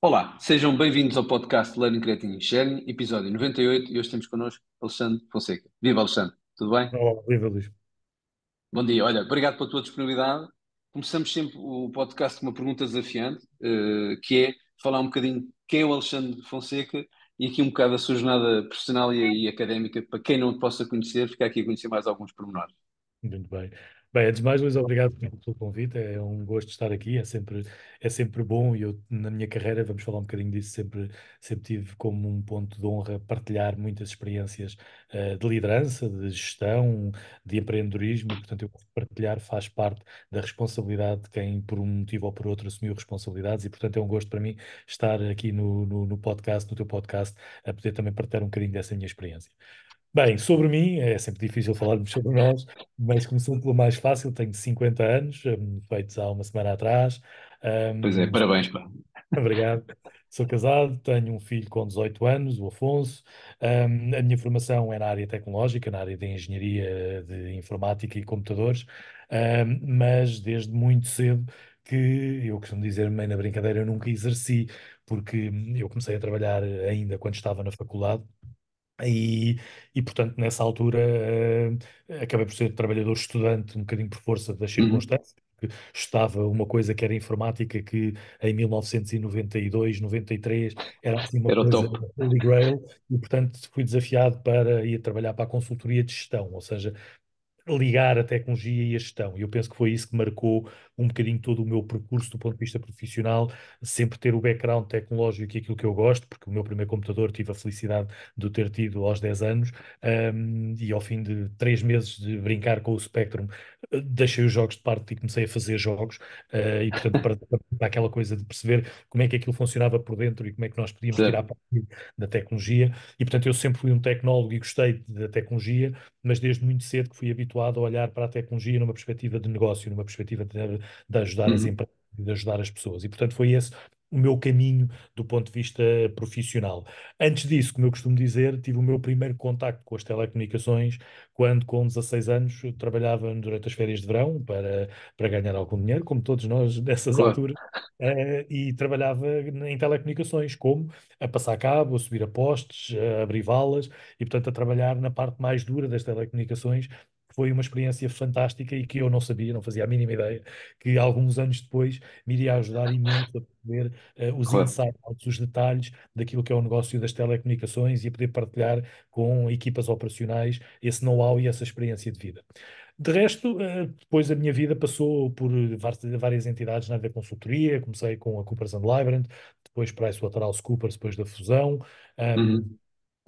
Olá, sejam bem-vindos ao podcast Learning Creating and Sharing, episódio 98, e hoje temos connosco Alexandre Fonseca. Viva Alexandre, tudo bem? Olá, viva Luís. Bom dia, olha, obrigado pela tua disponibilidade. Começamos sempre o podcast com uma pergunta desafiante, uh, que é falar um bocadinho quem é o Alexandre Fonseca e aqui um bocado a sua jornada profissional e, e académica, para quem não te possa conhecer, ficar aqui a conhecer mais alguns pormenores. Muito bem. Bem, antes de mais, Luís, obrigado pelo convite. É um gosto estar aqui, é sempre, é sempre bom e eu, na minha carreira, vamos falar um bocadinho disso, sempre, sempre tive como um ponto de honra partilhar muitas experiências uh, de liderança, de gestão, de empreendedorismo, e, portanto, eu, partilhar faz parte da responsabilidade de quem, por um motivo ou por outro, assumiu responsabilidades e, portanto, é um gosto para mim estar aqui no, no, no podcast, no teu podcast, a poder também partilhar um bocadinho dessa minha experiência. Bem, sobre mim, é sempre difícil falarmos sobre nós, mas começando pelo mais fácil, tenho 50 anos, hum, feitos há uma semana atrás. Hum, pois é, parabéns, pá. Obrigado. Sou casado, tenho um filho com 18 anos, o Afonso. Hum, a minha formação é na área tecnológica, na área de engenharia de informática e computadores, mas desde muito cedo que eu costumo dizer, meio na brincadeira, eu nunca exerci, porque eu comecei a trabalhar ainda quando estava na faculdade. E, e, portanto, nessa altura, eh, acabei por ser trabalhador estudante, um bocadinho por força das uhum. circunstâncias, porque estudava uma coisa que era informática, que em 1992, 93, era assim uma Era o coisa top. Holy Grail, e, portanto, fui desafiado para ir trabalhar para a consultoria de gestão, ou seja, ligar a tecnologia e a gestão. E eu penso que foi isso que marcou um bocadinho todo o meu percurso do ponto de vista profissional, sempre ter o background tecnológico e aquilo que eu gosto, porque o meu primeiro computador tive a felicidade de o ter tido aos 10 anos, um, e ao fim de 3 meses de brincar com o Spectrum, eh, deixei os jogos de parte e comecei a fazer jogos, uh, e portanto, para, para, aquela coisa de perceber como é que aquilo funcionava por dentro e como é que nós podíamos tirar partido da tecnologia. E portanto, eu sempre fui um tecnólogo e gostei da tecnologia, mas desde muito cedo que fui habituado habituado a olhar para a tecnologia numa perspectiva de negócio, numa perspectiva de, de ajudar uhum. as empresas, de ajudar as pessoas. E, portanto, foi esse o meu caminho do ponto de vista profissional. Antes disso, como eu costumo dizer, tive o meu primeiro contacto com as telecomunicações quando, com 16 anos, trabalhava durante as férias de verão para, para ganhar algum dinheiro, como todos nós nessas claro. alturas, uh, e trabalhava em telecomunicações, como a passar cabo, a subir a postes, a abrir valas, e portanto a trabalhar na parte mais dura das telecomunicações, foi uma experiência fantástica e que eu não sabia, não fazia a mínima ideia, que alguns anos depois me iria ajudar imenso a perceber uh, os claro. insights, os detalhes daquilo que é o negócio das telecomunicações e a poder partilhar com equipas operacionais esse know-how e essa experiência de vida. De resto, eh, depois a minha vida passou por várias entidades na área da consultoria, comecei com a Coopers and Librand, depois PricewaterhouseCoopers, depois da fusão, uhum.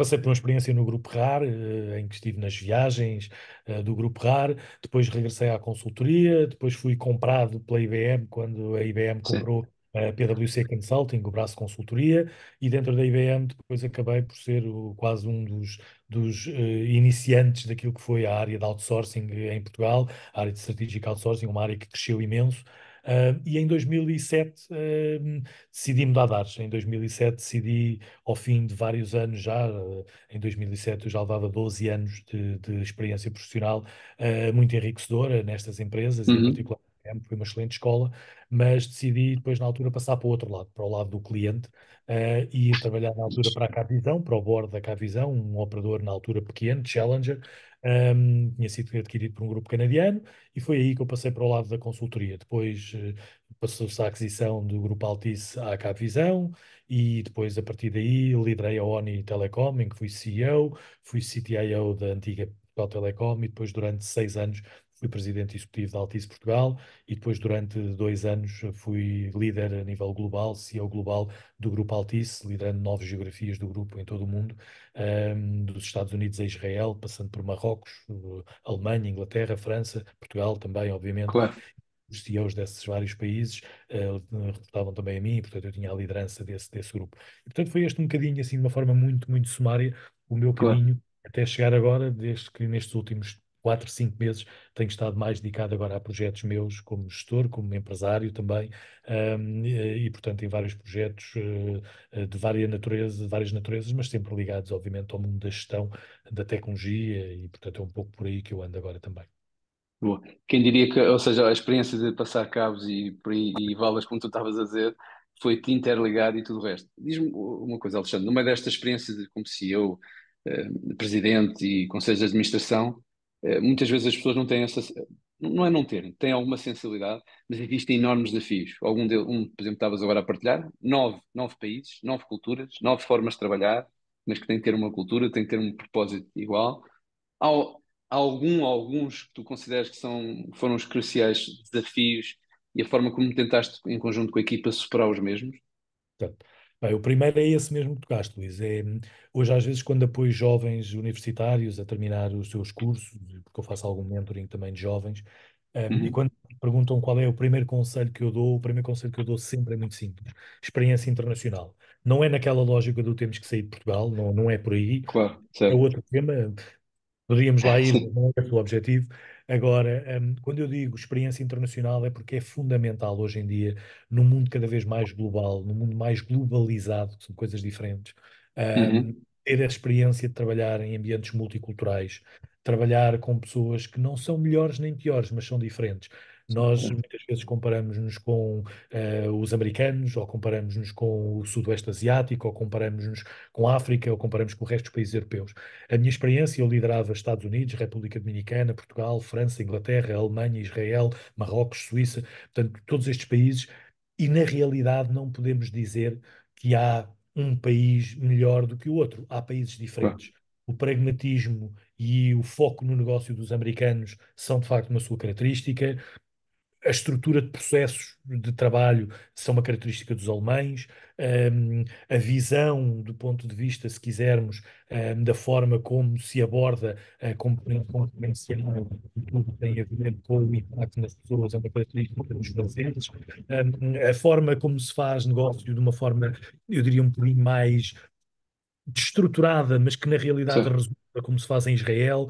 Passei por uma experiência no Grupo RAR, eh, em que estive nas viagens eh, do Grupo RAR, depois regressei à consultoria, depois fui comprado pela IBM quando a IBM comprou a PwC Consulting, o braço de consultoria, e dentro da IBM depois acabei por ser o, quase um dos, dos uh, iniciantes daquilo que foi a área de outsourcing em Portugal, a área de strategic outsourcing, uma área que cresceu imenso, Uh, e em 2007 uh, decidi mudar de artes Em 2007 decidi, ao fim de vários anos já, uh, em 2007 eu já levava 12 anos de, de experiência profissional eh, muito enriquecedora nestas empresas, uhum. em particular foi uma excelente escola, mas decidi depois na altura passar para o outro lado, para o lado do cliente uh, e trabalhar na altura para a Carvisão, para o board da Carvisão, um operador na altura pequeno, Challenger, um, tinha sido adquirido por um grupo canadiano, e foi aí que eu passei para o lado da consultoria. Depois eh, passou-se a aquisição do grupo Altice à Capvisão, e depois, a partir daí, liderei a ONI Telecom, em que fui CEO, fui CTIO da antiga Portugal Telecom, e depois, durante seis anos, fui presidente executivo da Altice Portugal e depois durante dois anos fui líder a nível global, CEO global do grupo Altice, liderando nove geografias do grupo em todo o mundo, um, ehm, dos Estados Unidos a Israel, passando por Marrocos, Alemanha, Inglaterra, França, Portugal também, obviamente. Claro os CEOs desses vários países uh, reportavam também a mim, portanto eu tinha a liderança desse, desse grupo. E, portanto foi este um bocadinho, assim, de uma forma muito, muito sumária, o meu caminho claro. até chegar agora, desde que nestes últimos quatro, cinco meses, tenho estado mais dedicado agora a projetos meus como gestor, como empresário também, um, e, portanto, em vários projetos eh, eh, de, várias naturezas de várias naturezas, mas sempre ligados, obviamente, ao mundo da gestão, da tecnologia, e, portanto, é um pouco por aí que eu ando agora também. Boa. Quem diria que, ou seja, a experiência de passar cabos e, e valas, como tu estavas a dizer, foi-te interligado e tudo o resto. Diz-me uma coisa, Alexandre, numa destas experiências de, como CEO, eh, presidente e conselho de administração, eh, muitas vezes as pessoas não têm essa. Não é não terem, têm alguma sensibilidade, mas existem enormes desafios. Algum de, um, por exemplo, estavas agora a partilhar, nove, nove países, nove culturas, nove formas de trabalhar, mas que têm que ter uma cultura, têm que ter um propósito igual. Há, algum, alguns que tu consideras que são, foram os cruciais desafios e a forma como tentaste, em conjunto com a equipa, superar os mesmos? Portanto, Bem, o primeiro é esse mesmo que tocaste, Luís. É, hoje, às vezes, quando apoio jovens universitários a terminar os seus cursos, porque eu faço algum mentoring também de jovens, um, uhum. e quando me perguntam qual é o primeiro conselho que eu dou, o primeiro conselho que eu dou sempre é muito simples: experiência internacional. Não é naquela lógica do temos que sair de Portugal, não, não é por aí. Claro, é certo. É outro tema, poderíamos lá ir, não é o objetivo. Agora, um, quando eu digo experiência internacional é porque é fundamental hoje em dia, num mundo cada vez mais global, num mundo mais globalizado, que são coisas diferentes, um, uhum. ter a experiência de trabalhar em ambientes multiculturais, trabalhar com pessoas que não são melhores nem piores, mas são diferentes. Nós muitas vezes comparamos-nos com uh, os americanos, ou comparamos-nos com o Sudoeste Asiático, ou comparamos-nos com a África, ou comparamos com o resto dos países europeus. A minha experiência, eu liderava Estados Unidos, República Dominicana, Portugal, França, Inglaterra, Alemanha, Israel, Marrocos, Suíça, portanto, todos estes países, e na realidade não podemos dizer que há um país melhor do que o outro, há países diferentes. O pragmatismo e o foco no negócio dos americanos são de facto uma sua característica, a estrutura de processos de trabalho são uma característica dos alemães, um, ehm, a visão, do ponto de vista, se quisermos, um, ehm, da forma como se aborda a eh, componente concorrencial, tudo tem a ver com o impacto nas pessoas, é uma característica dos franceses, um, ehm, a forma como se faz negócio de uma forma, eu diria, um bocadinho mais estruturada, mas que na realidade Sim. resulta como se faz em Israel,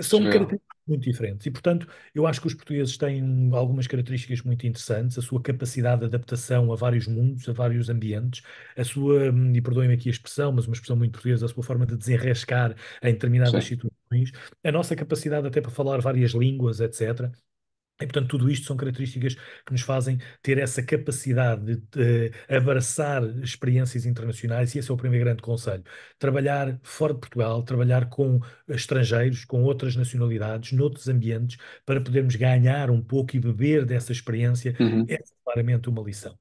são Sim. características muito diferentes. E, portanto, eu acho que os portugueses têm algumas características muito interessantes, a sua capacidade de adaptação a vários mundos, a vários ambientes, a sua, e perdoem-me aqui a expressão, mas uma expressão muito portuguesa, a sua forma de desenrascar em determinadas Sim. situações, a nossa capacidade até para falar várias línguas, etc. E, portanto, tudo isto são características que nos fazem ter essa capacidade de eh, abraçar experiências internacionais, e esse é o primeiro grande conselho. Trabalhar fora de Portugal, trabalhar com estrangeiros, com outras nacionalidades, noutros ambientes, para podermos ganhar um pouco e beber dessa experiência, uhum. é claramente uma lição.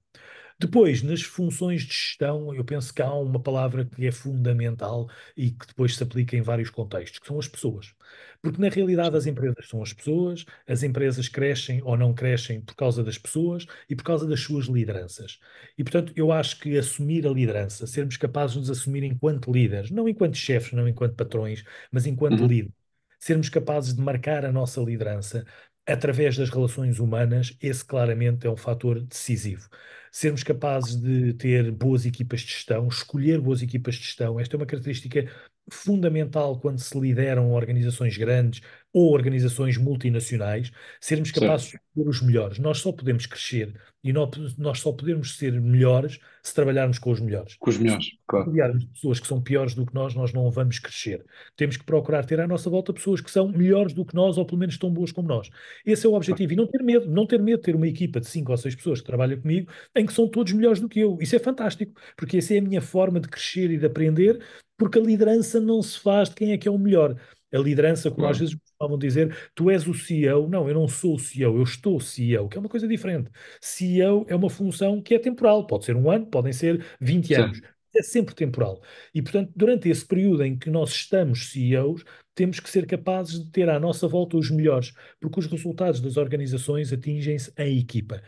Depois, nas funções de gestão, eu penso que há uma palavra que é fundamental e que depois se aplica em vários contextos, que são as pessoas. Porque na realidade as empresas são as pessoas, as empresas crescem ou não crescem por causa das pessoas e por causa das suas lideranças. E portanto, eu acho que assumir a liderança, sermos capazes de nos assumir enquanto líderes, não enquanto chefes, não enquanto patrões, mas enquanto uhum. líderes sermos capazes de marcar a nossa liderança, através das relações humanas, esse claramente é um fator decisivo. Sermos capazes de ter boas equipas de gestão, escolher boas equipas de gestão, esta é uma característica fundamental quando se lideram organizações grandes ou organizações multinacionais, sermos capazes Sim. de escolher os melhores. Nós só podemos crescer e nós só podemos ser melhores se trabalharmos com os melhores. Com os melhores, claro. Se trabalharmos pessoas que são piores do que nós, nós não vamos crescer. Temos que procurar ter à nossa volta pessoas que são melhores do que nós ou pelo menos tão boas como nós. Esse é o objetivo. E não ter medo, não ter medo de ter uma equipa de cinco ou seis pessoas que trabalham comigo em que são todos melhores do que eu. Isso é fantástico, porque essa é a minha forma de crescer e de aprender, porque a liderança não se faz de quem é que é o melhor a liderança, como claro. às vezes costumavam dizer, tu és o CEO. Não, eu não sou o CEO, eu estou CEO, que é uma coisa diferente. CEO é uma função que é temporal, pode ser um ano, podem ser 20 Sim. anos. É sempre temporal. E, portanto, durante esse período em que nós estamos CEOs, temos que ser capazes de ter à nossa volta os melhores, porque os resultados das organizações atingem-se em equipa.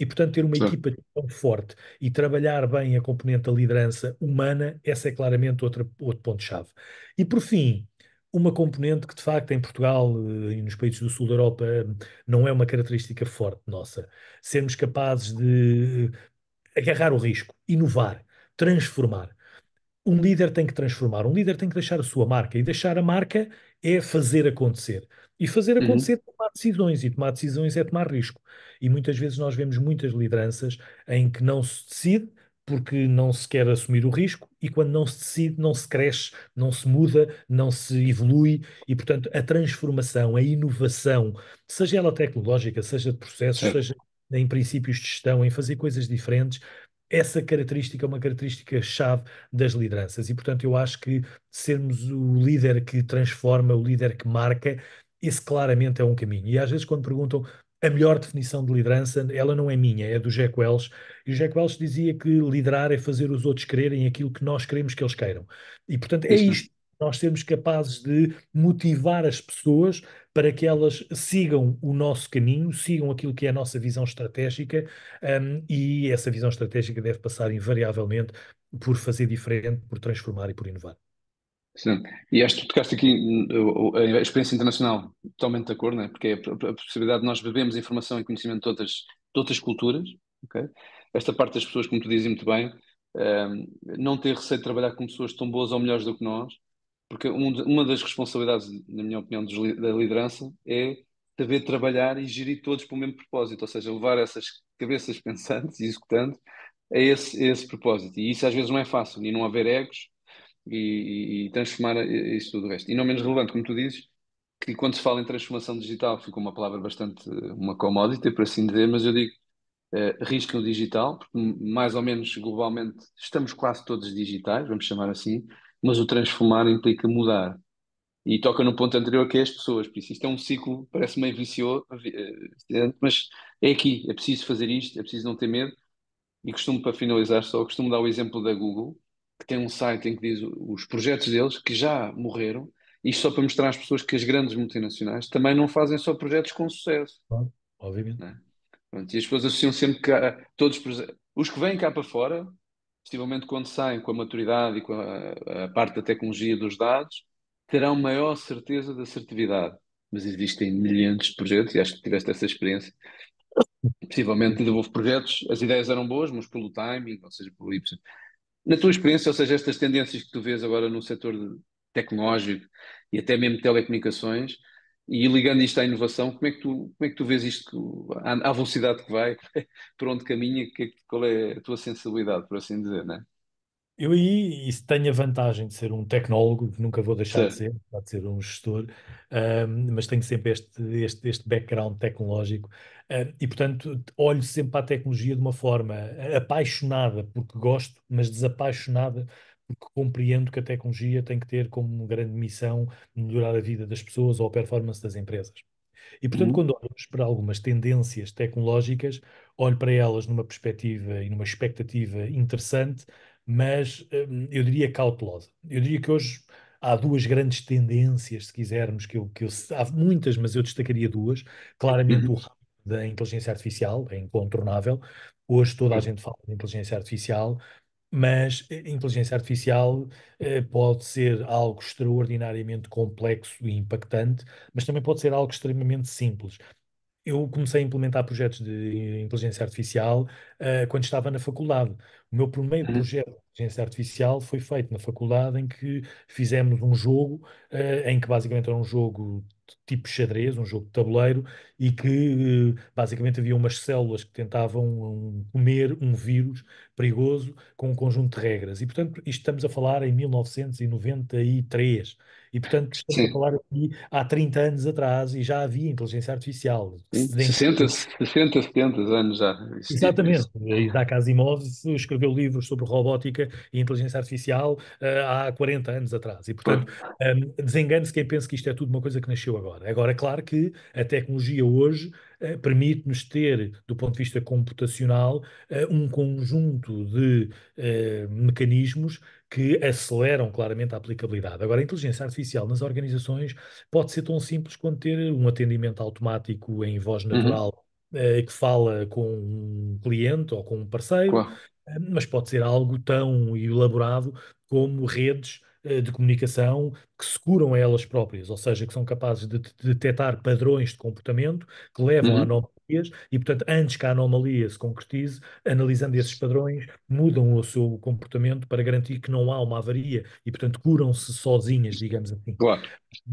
E, portanto, ter uma Sim. equipa tão forte e trabalhar bem a componente da liderança humana, essa é claramente outra, outro ponto-chave. E, por fim, uma componente que, de facto, em Portugal eh, e nos países do sul da Europa não é uma característica forte nossa. Sermos capazes de eh, agarrar o risco, inovar, transformar. Um líder tem que transformar, um líder tem que deixar a sua marca e deixar a marca é fazer acontecer. E fazer uhum. acontecer uhum. é tomar decisões, e tomar decisões é tomar risco. E muitas vezes nós vemos muitas lideranças em que não se decide, porque não se quer assumir o risco e quando não se decide, não se cresce, não se muda, não se evolui e, portanto, a transformação, a inovação, seja ela tecnológica, seja de processos, seja em princípios de gestão, em fazer coisas diferentes, essa característica é uma característica chave das lideranças e, portanto, eu acho que sermos o líder que transforma, o líder que marca, esse claramente é um caminho. E às vezes quando perguntam a melhor definição de liderança, ela não é minha, é do Jack Welch. E o Jack Welch dizia que liderar é fazer os outros quererem aquilo que nós queremos que eles queiram. E, portanto, é isto. É. Nós sermos capazes de motivar as pessoas para que elas sigam o nosso caminho, sigam aquilo que é a nossa visão estratégica, um, e essa visão estratégica deve passar invariavelmente por fazer diferente, por transformar e por inovar. Sim. E acho que tu tocaste aqui a experiência internacional, totalmente de acordo, né? porque é a possibilidade de nós bebermos informação e conhecimento de outras, de outras culturas. Okay? Esta parte das pessoas, como tu dizes muito bem, um, ehm, não ter receio de trabalhar com pessoas tão boas ou melhores do que nós, porque um uma das responsabilidades, na minha opinião, dos, da liderança é saber trabalhar e gerir todos para o mesmo propósito, ou seja, levar essas cabeças pensantes e executantes a esse, a esse propósito. E isso às vezes não é fácil, e não haver egos e, e, transformar isso tudo o resto. E não menos relevante, como tu dizes, que quando se fala em transformação digital ficou uma palavra bastante uma commodity, por assim dizer, mas eu digo uh, eh, risco no digital, porque mais ou menos globalmente estamos quase todos digitais, vamos chamar assim, mas o transformar implica mudar. E toca no ponto anterior que é as pessoas, por isso isto é um ciclo, parece meio vicioso, eh, mas é aqui, é preciso fazer isto, é preciso não ter medo. E costumo, para finalizar só, costumo dar o exemplo da Google, que tem um site em que diz os projetos deles que já morreram, isto só para mostrar às pessoas que as grandes multinacionais também não fazem só projetos com sucesso. Claro, obviamente. É? Pronto, e as pessoas associam sempre que todos os que vêm cá para fora, possivelmente quando saem com a maturidade e com a, a parte da tecnologia dos dados, terão maior certeza da assertividade. Mas existem milhares de projetos, e acho que tiveste essa experiência, possivelmente ainda projetos, as ideias eram boas, mas pelo timing, ou seja, pelo Y, na tua experiência, ou seja, estas tendências que tu vês agora no setor tecnológico e até mesmo telecomunicações, e ligando isto à inovação, como é que tu, como é que tu vês isto, à, velocidade que vai, para onde caminha, é que, qual é a tua sensibilidade, por assim dizer, não é? Eu aí isso tenho a vantagem de ser um tecnólogo, que nunca vou deixar Sim. de ser, de ser um gestor, um, mas tenho sempre este, este, este background tecnológico um, e, portanto, olho sempre para a tecnologia de uma forma apaixonada porque gosto, mas desapaixonada porque compreendo que a tecnologia tem que ter como grande missão melhorar a vida das pessoas ou a performance das empresas. E, portanto, uhum. quando olho para algumas tendências tecnológicas, olho para elas numa perspectiva e numa expectativa interessante mas hum, eu diria cautelosa. Eu diria que hoje há duas grandes tendências, se quisermos, que eu, que eu há muitas, mas eu destacaria duas. Claramente uhum. o ramo da inteligência artificial é incontornável. Hoje toda a gente fala de inteligência artificial, mas a eh, inteligência artificial eh, pode ser algo extraordinariamente complexo e impactante, mas também pode ser algo extremamente simples eu comecei a implementar projetos de inteligência artificial uh, quando estava na faculdade. O meu primeiro uhum. projeto de inteligência artificial foi feito na faculdade, em que fizemos um jogo, uh, em que basicamente era um jogo de tipo xadrez, um jogo de tabuleiro, e que eh, basicamente havia umas células que tentavam comer um vírus perigoso com um conjunto de regras. E, portanto, isto estamos a falar em 1993. E, portanto, estamos Sim. a falar aqui há 30 anos atrás e já havia inteligência artificial. Sim, 60, 60, 70 anos já. Exatamente. Isaac Asimov escreveu livros sobre robótica e inteligência artificial uh, há 40 anos atrás. E, portanto, um, eh, desengane-se quem pensa que isto é tudo uma coisa que nasceu agora. Agora, é claro que a tecnologia hoje eh, permite-nos ter, do ponto de vista computacional, um conjunto de mecanismos que aceleram claramente a aplicabilidade. Agora, a inteligência artificial nas organizações pode ser tão simples quanto ter um atendimento automático em voz uhum. natural uhum. que fala com um cliente ou com um parceiro, claro. Eh, mas pode ser algo tão elaborado como redes eh, de comunicação que se curam a elas próprias, ou seja, que são capazes de detectar padrões de comportamento que levam uhum. à nova anomalias e, portanto, antes que a anomalia se concretize, analisando esses padrões, mudam o seu comportamento para garantir que não há uma avaria e, portanto, curam-se sozinhas, digamos assim. Claro.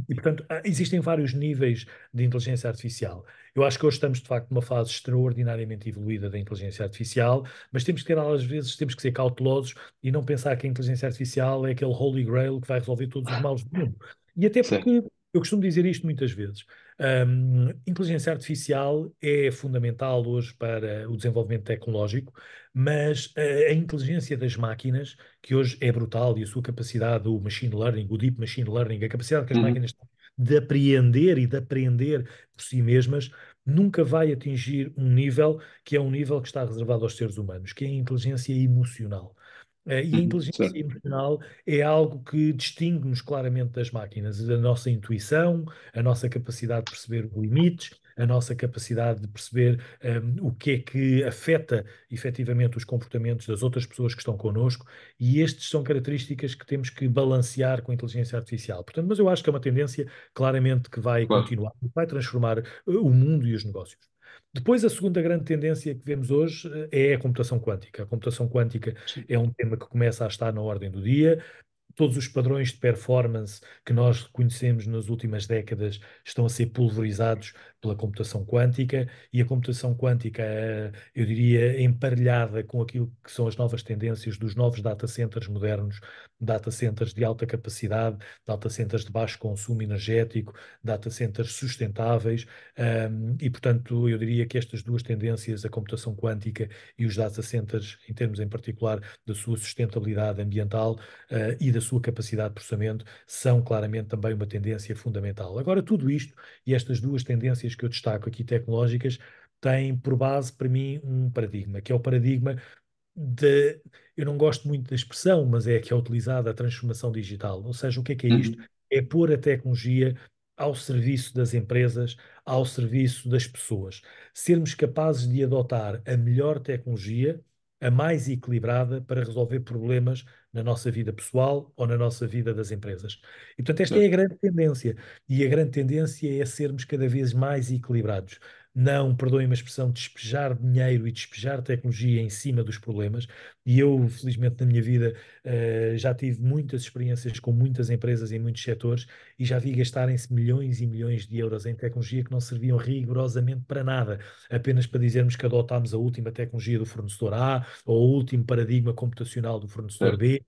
E, portanto, ah, existem vários níveis de inteligência artificial. Eu acho que hoje estamos, de facto, numa fase extraordinariamente evoluída da inteligência artificial, mas temos que ter, às vezes, temos que ser cautelosos e não pensar que a inteligência artificial é aquele holy grail que vai resolver todos os males do mundo. E até porque, Sim. eu costumo dizer isto muitas vezes, um, inteligência artificial é fundamental hoje para o desenvolvimento tecnológico, mas a, a inteligência das máquinas, que hoje é brutal, e a sua capacidade, o machine learning, o deep machine learning, a capacidade que as uhum. máquinas têm de apreender e de aprender por si mesmas, nunca vai atingir um nível que é um nível que está reservado aos seres humanos, que é a inteligência emocional. É, e a uhum, inteligência uhum, emocional é algo que distingue-nos claramente das máquinas, a nossa intuição, a nossa capacidade de perceber limites, a nossa capacidade de perceber um, o que é que afeta efetivamente os comportamentos das outras pessoas que estão connosco, e estes são características que temos que balancear com a inteligência artificial. Portanto, mas eu acho que é uma tendência claramente que vai claro. continuar, vai transformar eh, o mundo e os negócios. Depois, a segunda grande tendência que vemos hoje eh, é a computação quântica. A computação quântica Sim. é um tema que começa a estar na ordem do dia. Todos os padrões de performance que nós conhecemos nas últimas décadas estão a ser pulverizados pela computação quântica e a computação quântica, eh, eu diria, emparelhada com aquilo que são as novas tendências dos novos data centers modernos, data centers de alta capacidade, data centers de baixo consumo energético, data centers sustentáveis, um, ehm, e portanto eu diria que estas duas tendências, a computação quântica e os data centers, em termos em particular da sua sustentabilidade ambiental uh, e da sua capacidade de processamento, são claramente também uma tendência fundamental. Agora, tudo isto e estas duas tendências que eu destaco aqui tecnológicas têm por base para mim um paradigma, que é o paradigma de, eu não gosto muito da expressão, mas é a que é utilizada a transformação digital. Ou seja, o que é que é isto? Uhum. É pôr a tecnologia ao serviço das empresas, ao serviço das pessoas. Sermos capazes de adotar a melhor tecnologia a mais equilibrada para resolver problemas na nossa vida pessoal ou na nossa vida das empresas. E, portanto, esta é a grande tendência. E a grande tendência é sermos cada vez mais equilibrados não, perdoem-me a expressão, despejar dinheiro e despejar tecnologia em cima dos problemas. E eu, uhum. felizmente, na minha vida uh, já tive muitas experiências com muitas empresas em muitos setores e já vi gastarem-se milhões e milhões de euros em tecnologia que não serviam rigorosamente para nada, apenas para dizermos que adotámos a última tecnologia do fornecedor A ou o último paradigma computacional do fornecedor B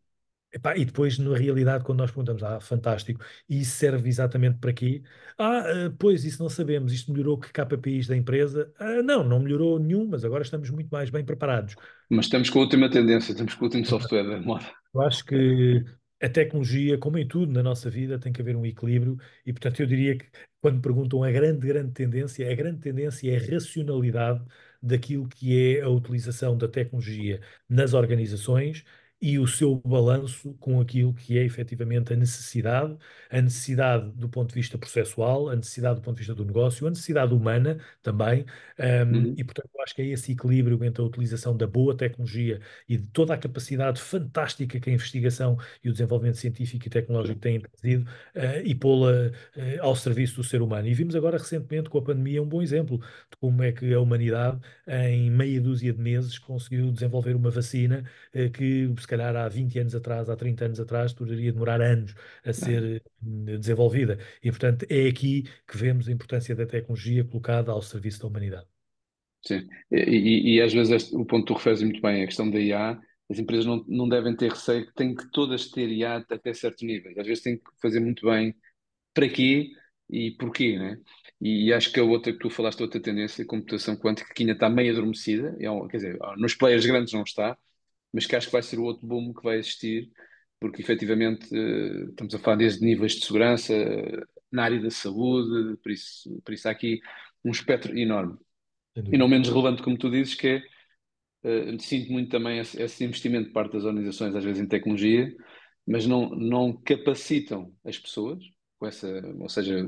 Epá, e depois, na realidade, quando nós perguntamos, ah, fantástico, e isso serve exatamente para quê? Ah, eh, pois, isso não sabemos, isto melhorou que KPIs da empresa? Ah, não, não melhorou nenhum, mas agora estamos muito mais bem preparados. Mas estamos com a última tendência, estamos com o último software da é, moda. Eu acho que a tecnologia, como em tudo na nossa vida, tem que haver um equilíbrio e, portanto, eu diria que quando perguntam a grande, grande tendência, a grande tendência é a racionalidade daquilo que é a utilização da tecnologia nas organizações e o seu balanço com aquilo que é efetivamente a necessidade, a necessidade do ponto de vista processual, a necessidade do ponto de vista do negócio, a necessidade humana também. Um, uhum. E, portanto, eu acho que é esse equilíbrio entre a utilização da boa tecnologia e de toda a capacidade fantástica que a investigação e o desenvolvimento científico e tecnológico têm trazido uh, e pô-la uh, ao serviço do ser humano. E vimos agora recentemente com a pandemia um bom exemplo de como é que a humanidade, em meia dúzia de meses, conseguiu desenvolver uma vacina uh, que calhar há 20 anos atrás, há 30 anos atrás, poderia demorar anos a ser eh, desenvolvida. E, portanto, é aqui que vemos a importância da tecnologia colocada ao serviço da humanidade. Sim, e, e, e às vezes este, o ponto que tu referes muito bem, a questão da IA, as empresas não, não devem ter receio que têm que todas ter IA até certo nível Às vezes têm que fazer muito bem para quê e porquê, né? E acho que a outra que tu falaste, outra tendência, a computação quântica, que ainda está meio adormecida, é um, quer dizer, nos players grandes não está, mas que acho que vai ser o outro boom que vai existir, porque efetivamente eh, estamos a falar desde níveis de segurança, eh, na área da saúde, por isso, por isso há aqui um espectro enorme. E não menos relevante, como tu dizes, que é, eh, sinto muito também esse, investimento de parte das organizações, às vezes em tecnologia, mas não, não capacitam as pessoas, com essa, ou seja,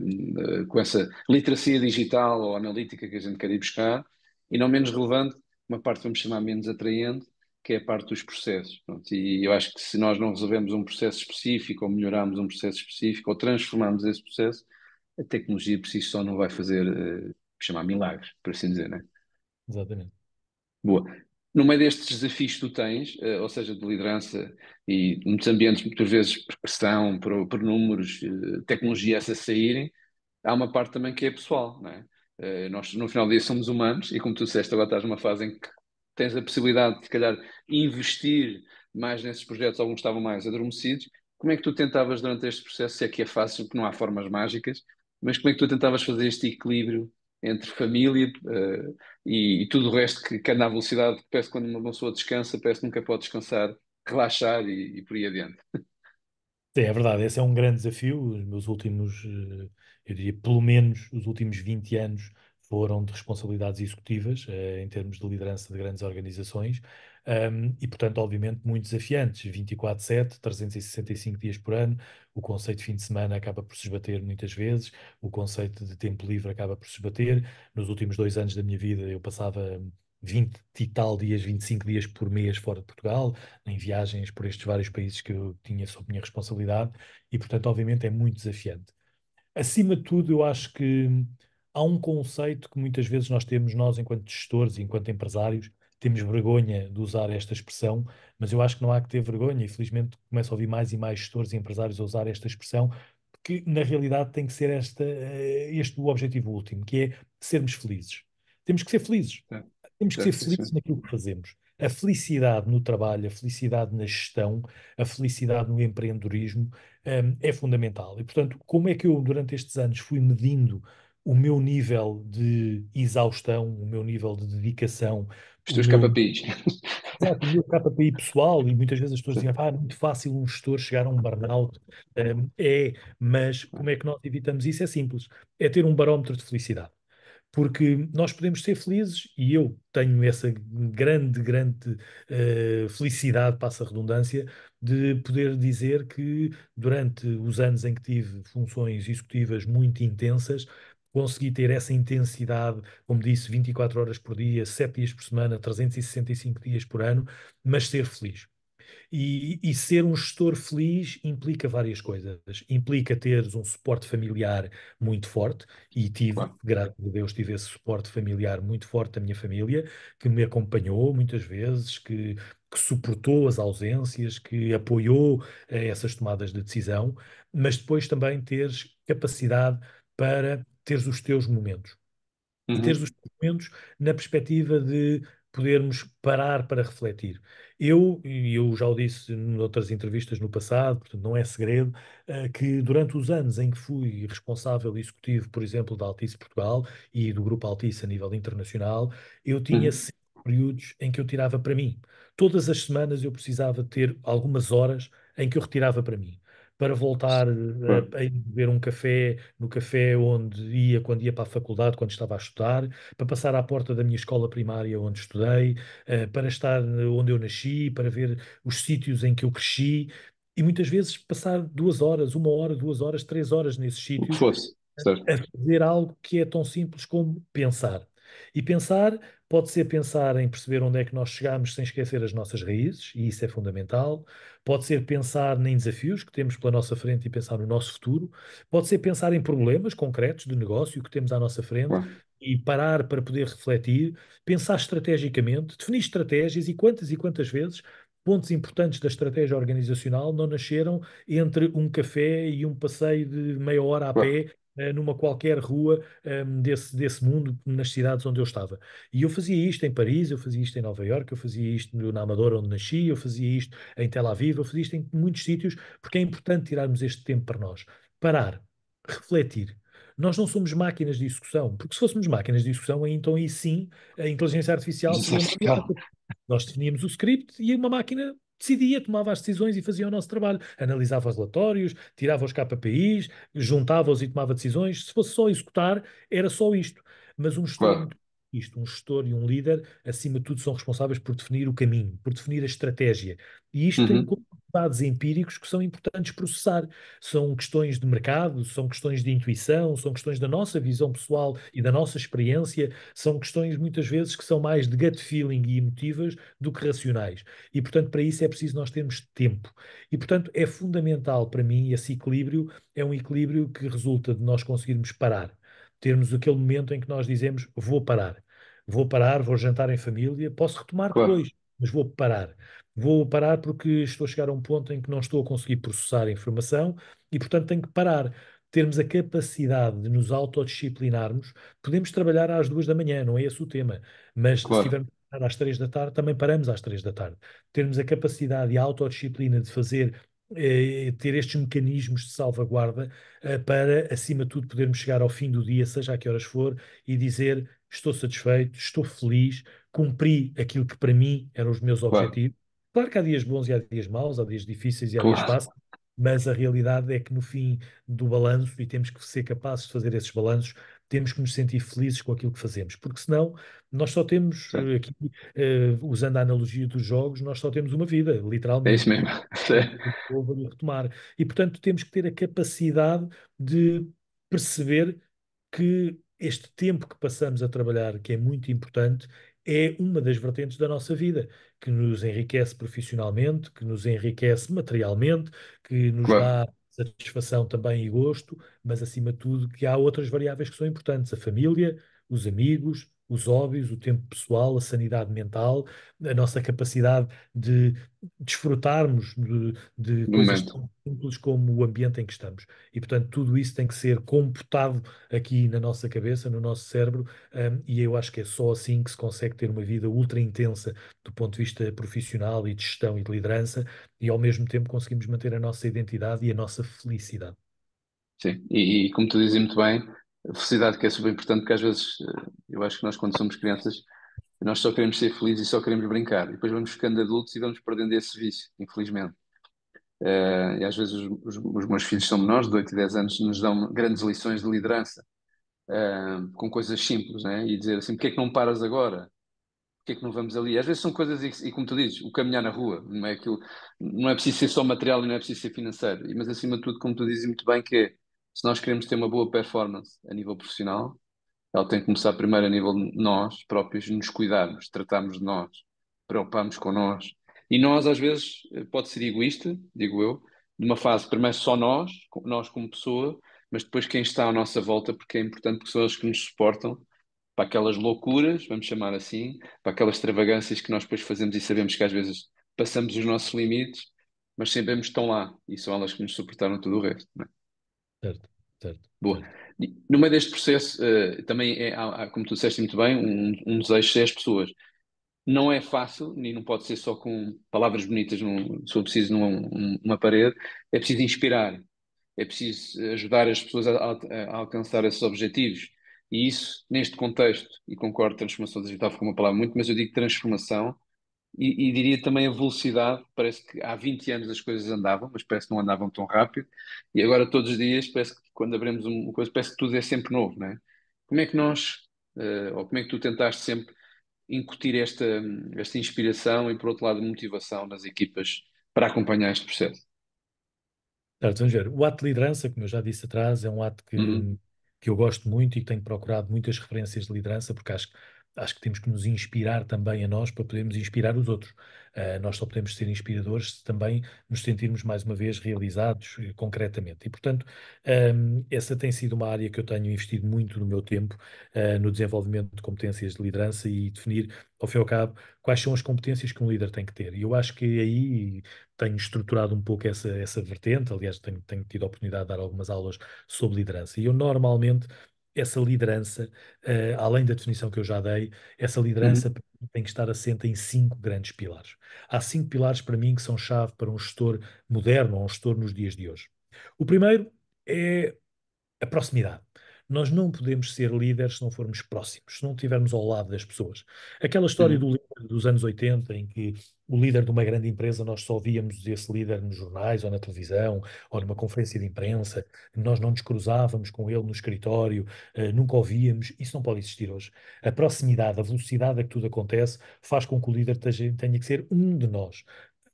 com essa literacia digital ou analítica que a gente quer ir buscar, e não menos relevante, uma parte vamos chamar menos atraente, que é a parte dos processos. Pronto, e eu acho que se nós não resolvemos um processo específico, ou melhorarmos um processo específico, ou transformarmos esse processo, a tecnologia por si só não vai fazer uh, chamar milagres, por assim dizer, né? Exatamente. Boa. No meio destes desafios que tu tens, uh, ou seja, de liderança e muitos ambientes, muitas vezes por pressão, por, por números, uh, tecnologia essa saírem, há uma parte também que é pessoal, não é? nós no final do dia somos humanos e como tu disseste agora estás numa fase em que tens a possibilidade de, se calhar, investir mais nesses projetos, alguns estavam mais adormecidos. Como é que tu tentavas durante este processo, se é que é fácil, porque não há formas mágicas, mas como é que tu tentavas fazer este equilíbrio entre família uh, e, e, tudo o resto que, que anda à velocidade, que parece que quando uma pessoa descansa, parece que nunca pode descansar, relaxar e, e por aí adiante. É, é verdade, esse é um grande desafio. Os meus últimos, eh, eu diria, pelo menos os últimos 20 anos foram de responsabilidades executivas eh, em termos de liderança de grandes organizações um, ehm, e, portanto, obviamente, muito desafiantes, 24-7, 365 dias por ano, o conceito de fim de semana acaba por se esbater muitas vezes, o conceito de tempo livre acaba por se esbater. Nos últimos dois anos da minha vida eu passava 20 e tal dias, 25 dias por mês fora de Portugal, em viagens por estes vários países que eu tinha sob minha responsabilidade e, portanto, obviamente, é muito desafiante. Acima de tudo, eu acho que há um conceito que muitas vezes nós temos, nós enquanto gestores, enquanto empresários, temos vergonha de usar esta expressão, mas eu acho que não há que ter vergonha, e felizmente começo a ouvir mais e mais gestores e empresários a usar esta expressão, que na realidade tem que ser esta, eh, este o objetivo último, que é sermos felizes. Temos que ser felizes. É. Temos que é, ser felizes naquilo que fazemos. A felicidade no trabalho, a felicidade na gestão, a felicidade no empreendedorismo um, é fundamental. E, portanto, como é que eu, durante estes anos, fui medindo o meu nível de exaustão, o meu nível de dedicação. Os teus KPIs. Exato, o meu KPI pessoal, e muitas vezes as pessoas dizem, ah, é muito fácil um gestor chegar a um burnout. Um, é, mas como é que nós evitamos isso? É simples, é ter um barómetro de felicidade. Porque nós podemos ser felizes, e eu tenho essa grande, grande uh, felicidade, passa a redundância, de poder dizer que durante os anos em que tive funções executivas muito intensas, conseguir ter essa intensidade, como disse, 24 horas por dia, 7 dias por semana, 365 dias por ano, mas ser feliz. E, e, ser um gestor feliz implica várias coisas. Implica teres um suporte familiar muito forte, e tive, claro. graças a Deus, tive esse suporte familiar muito forte da minha família, que me acompanhou muitas vezes, que, que suportou as ausências, que apoiou eh, essas tomadas de decisão, mas depois também teres capacidade para teres os teus momentos. Uhum. teres os teus momentos na perspectiva de podermos parar para refletir. Eu, e eu já o disse noutras entrevistas no passado, portanto não é segredo, eh, que durante os anos em que fui responsável executivo, por exemplo, da Altice Portugal e do Grupo Altice a nível internacional, eu tinha uhum. períodos em que eu tirava para mim. Todas as semanas eu precisava ter algumas horas em que eu retirava para mim para voltar a, a, ir beber um café no café onde ia quando ia para a faculdade, quando estava a estudar, para passar à porta da minha escola primária onde estudei, eh, para estar onde eu nasci, para ver os sítios em que eu cresci e muitas vezes passar duas horas, uma hora, duas horas, três horas nesses sítios. O que fosse. A fazer algo que é tão simples como pensar. E pensar pode ser pensar em perceber onde é que nós chegamos sem esquecer as nossas raízes, e isso é fundamental. Pode ser pensar em desafios que temos pela nossa frente e pensar no nosso futuro. Pode ser pensar em problemas concretos de negócio que temos à nossa frente e parar para poder refletir, pensar estrategicamente, definir estratégias e quantas e quantas vezes pontos importantes da estratégia organizacional não nasceram entre um café e um passeio de meia hora a pé eh, numa qualquer rua um, eh, desse, desse mundo, nas cidades onde eu estava. E eu fazia isto em Paris, eu fazia isto em Nova Iorque, eu fazia isto na Amadora, onde nasci, eu fazia isto em Tel Aviv, eu fazia isto em muitos sítios, porque é importante tirarmos este tempo para nós. Parar, refletir. Nós não somos máquinas de execução, porque se fôssemos máquinas de execução, então aí sim a inteligência artificial seria uma... Nós definíamos o script e uma máquina decidia, tomava as decisões e fazia o nosso trabalho. Analisava os relatórios, tirava os KPIs, juntava-os e tomava decisões. Se fosse só executar, era só isto. Mas um gestor claro. muito isto, um gestor e um líder, acima de tudo, são responsáveis por definir o caminho, por definir a estratégia. E isto uhum. tem dados empíricos que são importantes processar. São questões de mercado, são questões de intuição, são questões da nossa visão pessoal e da nossa experiência, são questões muitas vezes que são mais de gut feeling e emotivas do que racionais. E, portanto, para isso é preciso nós termos tempo. E, portanto, é fundamental para mim esse equilíbrio, é um equilíbrio que resulta de nós conseguirmos parar termos aquele momento em que nós dizemos vou parar, vou parar, vou jantar em família, posso retomar claro. depois, mas vou parar. Vou parar porque estou a chegar a um ponto em que não estou a conseguir processar a informação e, portanto, tenho que parar. Termos a capacidade de nos autodisciplinarmos, podemos trabalhar às duas da manhã, não é esse o tema, mas claro. se tivermos às três da tarde, também paramos às três da tarde. Termos a capacidade e a autodisciplina de fazer eh, ter estes mecanismos de salvaguarda eh, para, acima de tudo, podermos chegar ao fim do dia, seja a que horas for, e dizer estou satisfeito, estou feliz, cumpri aquilo que para mim eram os meus claro. objetivos. Claro que há dias bons e há dias maus, há dias difíceis e há claro. dias fáceis, mas a realidade é que no fim do balanço, e temos que ser capazes de fazer esses balanços, temos que nos sentir felizes com aquilo que fazemos, porque senão nós só temos, Sim. Eh, aqui, uh, usando a analogia dos jogos, nós só temos uma vida, é literalmente. É isso mesmo. vou retomar. E portanto temos que ter a capacidade de perceber que este tempo que passamos a trabalhar, que é muito importante, é uma das vertentes da nossa vida, que nos enriquece profissionalmente, que nos enriquece materialmente, que nos claro. dá satisfação também e gosto, mas acima de tudo que há outras variáveis que são importantes, a família, os amigos, os hobbies, o tempo pessoal, a sanidade mental, a nossa capacidade de desfrutarmos de, de coisas tão simples como o ambiente em que estamos. E, portanto, tudo isso tem que ser computado aqui na nossa cabeça, no nosso cérebro, um, e eu acho que é só assim que se consegue ter uma vida ultra intensa do ponto de vista profissional e de gestão e de liderança, e ao mesmo tempo conseguimos manter a nossa identidade e a nossa felicidade. Sim, e, e como tu dizes muito bem, a felicidade que é super importante, porque às vezes eh, eu acho que nós, quando somos crianças, nós só queremos ser felizes e só queremos brincar. E depois vamos ficando adultos e vamos perdendo esse vício, infelizmente. Uh, e às vezes os, os, os, meus filhos são menores, de 8 e 10 anos, nos dão grandes lições de liderança, uh, com coisas simples, né? E dizer assim: porque é que não paras agora? Porquê é que não vamos ali? Às vezes são coisas, e, e, como tu dizes, o caminhar na rua, não é aquilo, não é preciso ser só material e não é preciso ser financeiro, mas acima de tudo, como tu dizes muito bem, que é se nós queremos ter uma boa performance a nível profissional, ela tem que começar primeiro a nível de nós próprios, nos cuidarmos, tratarmos de nós, preocuparmos com nós. E nós, às vezes, pode ser egoísta, digo eu, numa fase, primeiro só nós, nós como pessoa, mas depois quem está à nossa volta, porque é importante pessoas que nos suportam para aquelas loucuras, vamos chamar assim, para aquelas extravagâncias que nós depois fazemos e sabemos que às vezes passamos os nossos limites, mas sabemos que estão lá e são elas que nos suportaram todo o resto. Não é? Certo, certo. Boa. No meio deste processo, uh, também é, há, há, como tu disseste muito bem, um, um desejo ser as pessoas. Não é fácil, nem não pode ser só com palavras bonitas, num, se for preciso, numa um, uma parede. É preciso inspirar, é preciso ajudar as pessoas a, a, a, alcançar esses objetivos. E isso, neste contexto, e concordo, transformação digital foi uma palavra muito, mas eu digo transformação, e, e, diria também a velocidade. Parece que há 20 anos as coisas andavam, mas parece que não andavam tão rápido. E agora, todos os dias, parece que quando abrimos uma coisa, parece que tudo é sempre novo, não é? Como é que nós, uh, ou como é que tu tentaste sempre incutir esta, esta inspiração e, por outro lado, motivação nas equipas para acompanhar este processo? Certo, vamos ver. O ato de liderança, como eu já disse atrás, é um ato que, uhum. que eu gosto muito e que tenho procurado muitas referências de liderança, porque acho que acho que temos que nos inspirar também a nós para podermos inspirar os outros. Uh, nós só podemos ser inspiradores se também nos sentirmos mais uma vez realizados uh, concretamente. E, portanto, um, ehm, essa tem sido uma área que eu tenho investido muito no meu tempo uh, no desenvolvimento de competências de liderança e definir, ao fim e ao cabo, quais são as competências que um líder tem que ter. E eu acho que aí tenho estruturado um pouco essa, essa vertente, aliás, tenho, tenho tido a oportunidade de dar algumas aulas sobre liderança. E eu normalmente essa liderança, uh, além da definição que eu já dei, essa uhum. liderança uhum. tem que estar assente em cinco grandes pilares. Há cinco pilares para mim que são chave para um gestor moderno, ou um gestor nos dias de hoje. O primeiro é a proximidade. Nós não podemos ser líderes se não formos próximos, se não estivermos ao lado das pessoas. Aquela história hum. do líder dos anos 80, em que o líder de uma grande empresa, nós só víamos esse líder nos jornais ou na televisão ou numa conferência de imprensa, nós não nos cruzávamos com ele no escritório, eh, nunca o víamos, isso não pode existir hoje. A proximidade, a velocidade a que tudo acontece faz com que o líder tenha que ser um de nós.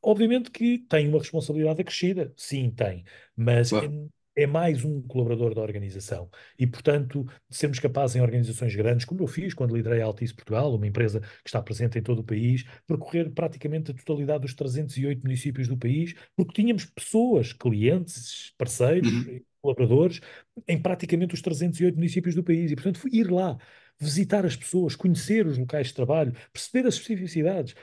Obviamente que tem uma responsabilidade acrescida, sim, tem, mas claro é mais um colaborador da organização. E, portanto, sermos capazes em organizações grandes, como eu fiz quando liderei a Altice Portugal, uma empresa que está presente em todo o país, percorrer praticamente a totalidade dos 308 municípios do país, porque tínhamos pessoas, clientes, parceiros, uhum. colaboradores, em praticamente os 308 municípios do país. E, portanto, ir lá, visitar as pessoas, conhecer os locais de trabalho, perceber as especificidades.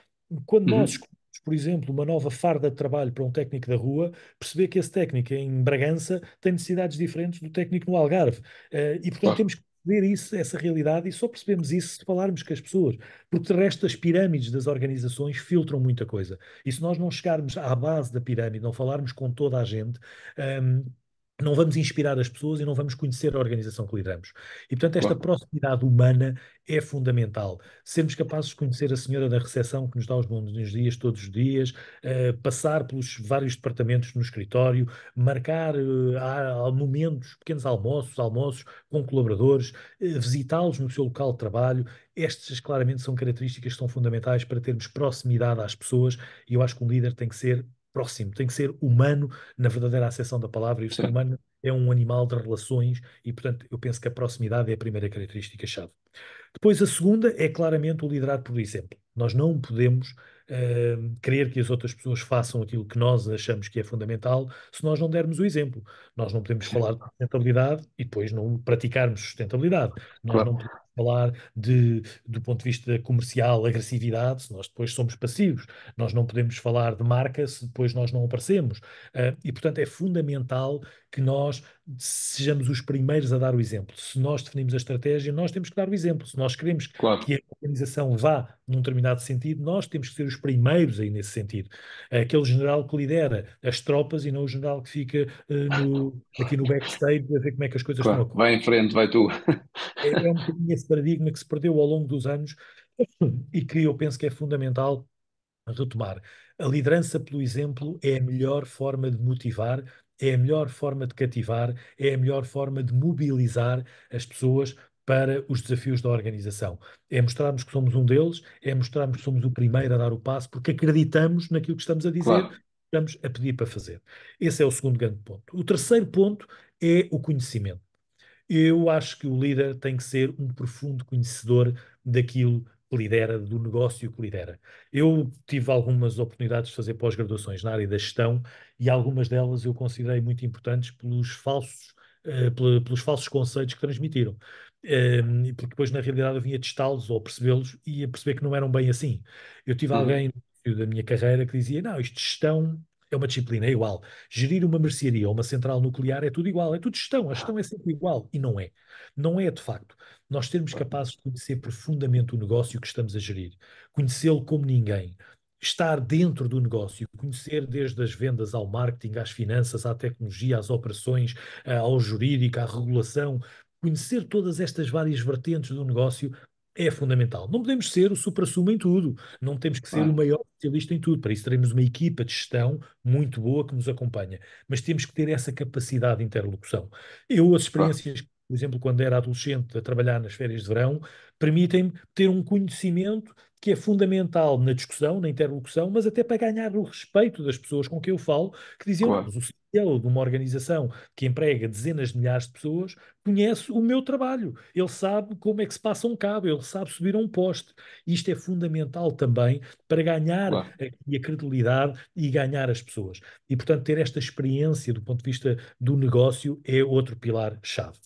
Quando uhum. nós por exemplo, uma nova farda de trabalho para um técnico da rua, perceber que esse técnico em Bragança tem necessidades diferentes do técnico no Algarve. Uh, e, portanto, temos que perceber isso, essa realidade, e só percebemos isso se falarmos com as pessoas, porque de resto as pirâmides das organizações filtram muita coisa. E se nós não chegarmos à base da pirâmide, não falarmos com toda a gente, um, ehm, não vamos inspirar as pessoas e não vamos conhecer a organização que lideramos. E, portanto, esta proximidade humana é fundamental. Sermos capazes de conhecer a senhora da recepção que nos dá os bons dias todos os dias, uh, passar pelos vários departamentos no escritório, marcar uh, momentos, pequenos almoços, almoços com colaboradores, uh, visitá-los no seu local de trabalho. Estas, claramente, são características que são fundamentais para termos proximidade às pessoas e eu acho que um líder tem que ser próximo, tem que ser humano na verdadeira acessão da palavra, e o Sim. ser humano é um animal de relações, e portanto eu penso que a proximidade é a primeira característica-chave. Depois, a segunda é claramente o liderar por exemplo. Nós não podemos uh, querer que as outras pessoas façam aquilo que nós achamos que é fundamental se nós não dermos o exemplo. Nós não podemos Sim. falar de sustentabilidade e depois não praticarmos sustentabilidade. Nós claro. não podemos falar de, do ponto de vista comercial, agressividade, se nós depois somos passivos, nós não podemos falar de marca se depois nós não aparecemos. Uh, e, portanto, é fundamental que nós sejamos os primeiros a dar o exemplo. Se nós definimos a estratégia, nós temos que dar o exemplo. Se nós queremos claro. que a organização vá num determinado sentido, nós temos que ser os primeiros aí nesse sentido. Aquele general que lidera as tropas e não o general que fica uh, no, aqui no backstage a ver como é que as coisas claro. estão a Vai em frente, vai tu. É, é um bocadinho esse paradigma que se perdeu ao longo dos anos e que eu penso que é fundamental retomar. A liderança pelo exemplo é a melhor forma de motivar, é a melhor forma de cativar, é a melhor forma de mobilizar as pessoas para os desafios da organização. É mostrarmos que somos um deles, é mostrarmos que somos o primeiro a dar o passo, porque acreditamos naquilo que estamos a dizer, claro. estamos a pedir para fazer. Esse é o segundo grande ponto. O terceiro ponto é o conhecimento. Eu acho que o líder tem que ser um profundo conhecedor daquilo que lidera, do negócio que lidera. Eu tive algumas oportunidades de fazer pós-graduações na área da gestão e algumas delas eu considerei muito importantes pelos falsos, eh, pelos falsos conceitos que transmitiram. Ehm, porque depois na realidade eu vinha testá-los ou percebê-los e a perceber que não eram bem assim. Eu tive uhum. alguém da minha carreira que dizia: Não, isto gestão é uma disciplina, é igual. Gerir uma mercearia ou uma central nuclear é tudo igual, é tudo gestão, a ah. gestão é sempre igual e não é. Não é de facto. Nós sermos capazes de conhecer profundamente o negócio que estamos a gerir, conhecê-lo como ninguém, estar dentro do negócio, conhecer desde as vendas ao marketing, às finanças, à tecnologia, às operações, eh, ao jurídico, à regulação, conhecer todas estas várias vertentes do negócio é fundamental. Não podemos ser o supra-sumo em tudo, não temos que ser ah. o maior especialista em tudo. Para isso, teremos uma equipa de gestão muito boa que nos acompanha, mas temos que ter essa capacidade de interlocução. Eu, as experiências, ah. por exemplo, quando era adolescente a trabalhar nas férias de verão, permitem-me ter um conhecimento que é fundamental na discussão, na interlocução, mas até para ganhar o respeito das pessoas com quem eu falo, que diziam, claro. o CEO de uma organização que emprega dezenas de milhares de pessoas conhece o meu trabalho, ele sabe como é que se passa um cabo, ele sabe subir a um poste. Isto é fundamental também para ganhar claro. a, a credibilidade e ganhar as pessoas. E, portanto, ter esta experiência do ponto de vista do negócio é outro pilar-chave.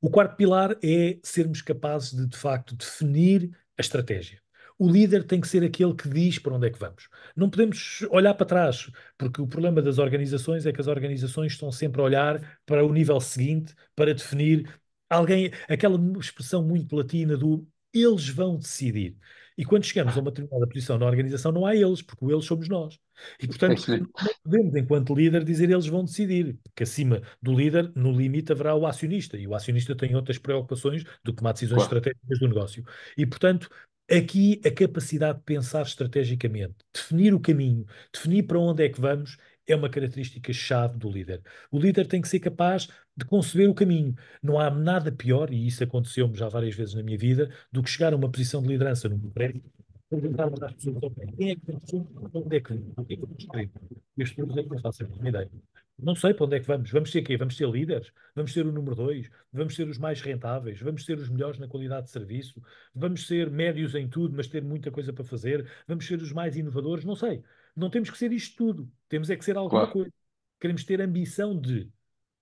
O quarto pilar é sermos capazes de, de facto, definir a estratégia o líder tem que ser aquele que diz para onde é que vamos. Não podemos olhar para trás, porque o problema das organizações é que as organizações estão sempre a olhar para o nível seguinte, para definir alguém, aquela expressão muito latina do eles vão decidir. E quando chegamos a uma determinada posição na organização, não há eles, porque o eles somos nós. E, portanto, é não podemos, enquanto líder, dizer eles vão decidir, porque acima do líder, no limite, haverá o acionista, e o acionista tem outras preocupações do que tomar decisões claro. estratégicas do negócio. E, portanto, Aqui a capacidade de pensar estrategicamente, definir o caminho, definir para onde é que vamos, é uma característica chave do líder. O líder tem que ser capaz de conceber o caminho. Não há nada pior, e isso aconteceu-me já várias vezes na minha vida, do que chegar a uma posição de liderança num prédio, quem é que onde é que, onde é que vamos querer? Este é que eu faço ideia. Não sei para onde é que vamos. Vamos ser quê? Vamos ser líderes? Vamos ser o número dois? Vamos ser os mais rentáveis? Vamos ser os melhores na qualidade de serviço? Vamos ser médios em tudo, mas ter muita coisa para fazer? Vamos ser os mais inovadores? Não sei. Não temos que ser isto tudo. Temos é que ser alguma claro. coisa. Queremos ter ambição de.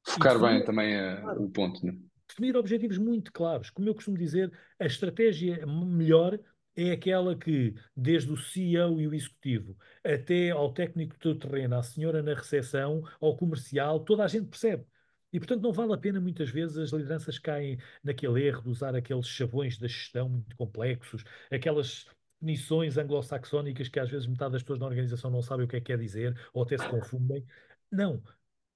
Focar bem também é o ponto, né? Definir objetivos muito claros. Como eu costumo dizer, a estratégia melhor é aquela que, desde o CEO e o executivo, até ao técnico do terreno, à senhora na recepção, ao comercial, toda a gente percebe. E, portanto, não vale a pena, muitas vezes, as lideranças caem naquele erro de usar aqueles chavões da gestão muito complexos, aquelas definições anglo-saxónicas que às vezes metade das pessoas na organização não sabem o que é que quer dizer ou até se confundem. Não.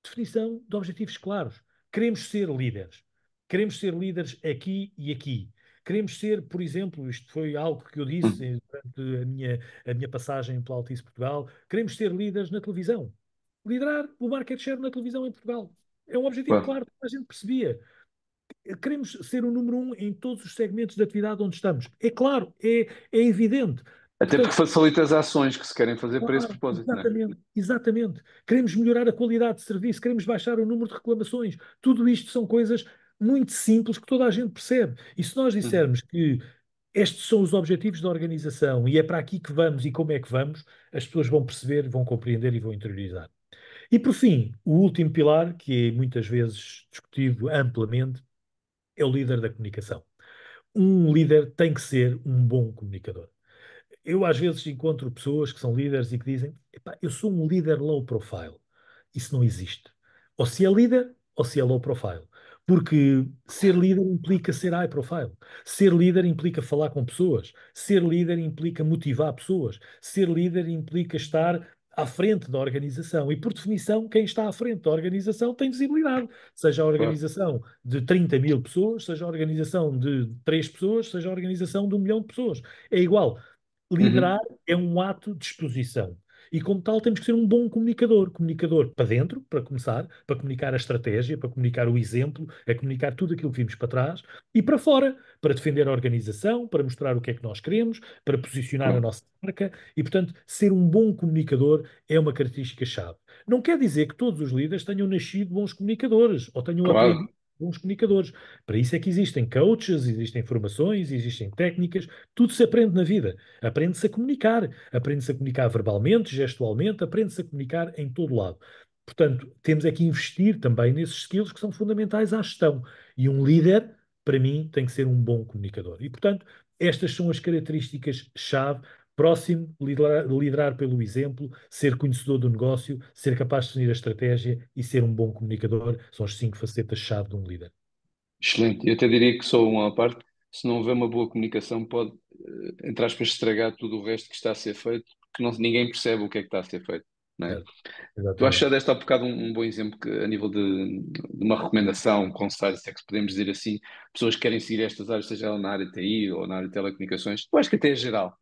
Definição de objetivos claros. Queremos ser líderes. Queremos ser líderes aqui e aqui. Queremos ser, por exemplo, isto foi algo que eu disse hum. durante a minha, a minha passagem pelo Altice Portugal, queremos ser líderes na televisão. Liderar o market share na televisão em Portugal. É um objetivo claro, claro que a gente percebia. Queremos ser o número um em todos os segmentos de atividade onde estamos. É claro, é, é evidente. Até Portanto, porque facilita as ações que se querem fazer claro, para esse propósito. É? Exatamente, é? exatamente. Queremos melhorar a qualidade de serviço, queremos baixar o número de reclamações. Tudo isto são coisas muito simples que toda a gente percebe. E se nós uhum. dissermos que estes são os objetivos da organização e é para aqui que vamos e como é que vamos, as pessoas vão perceber, vão compreender e vão interiorizar. E por fim, o último pilar, que é muitas vezes discutido amplamente, é o líder da comunicação. Um líder tem que ser um bom comunicador. Eu às vezes encontro pessoas que são líderes e que dizem: eu sou um líder low profile. Isso não existe. Ou se é líder, ou se é low profile. Porque ser líder implica ser high profile. Ser líder implica falar com pessoas. Ser líder implica motivar pessoas. Ser líder implica estar à frente da organização. E, por definição, quem está à frente da organização tem visibilidade. Seja a organização de 30 mil pessoas, seja a organização de 3 pessoas, seja a organização de um milhão de pessoas. É igual. Uhum. Liderar uhum. é um ato de exposição. E como tal, temos que ser um bom comunicador. Comunicador para dentro, para começar, para comunicar a estratégia, para comunicar o exemplo, a comunicar tudo aquilo que vimos para trás, e para fora, para defender a organização, para mostrar o que é que nós queremos, para posicionar a nossa marca. E, portanto, ser um bom comunicador é uma característica-chave. Não quer dizer que todos os líderes tenham nascido bons comunicadores ou tenham claro. aprendido bons comunicadores. Para isso é que existem coaches, existem formações, existem técnicas, tudo se aprende na vida. Aprende-se a comunicar, aprende-se a comunicar verbalmente, gestualmente, aprende-se a comunicar em todo lado. Portanto, temos é que investir também nesses skills que são fundamentais à gestão. E um líder, para mim, tem que ser um bom comunicador. E, portanto, estas são as características-chave próximo, liderar, liderar pelo exemplo, ser conhecedor do negócio, ser capaz de definir a estratégia e ser um bom comunicador são as cinco facetas-chave de um líder. Excelente. Eu até diria que só uma parte, se não houver uma boa comunicação, pode, eh, entre aspas, estragar tudo o resto que está a ser feito, porque não, ninguém percebe o que é que está a ser feito. Não é? é tu achas desta há bocado um, um, bom exemplo que, a nível de, de, uma recomendação, um conselho, se é que podemos dizer assim, pessoas que querem seguir estas áreas, seja na área TI ou na área de telecomunicações, Tu acho que até é geral,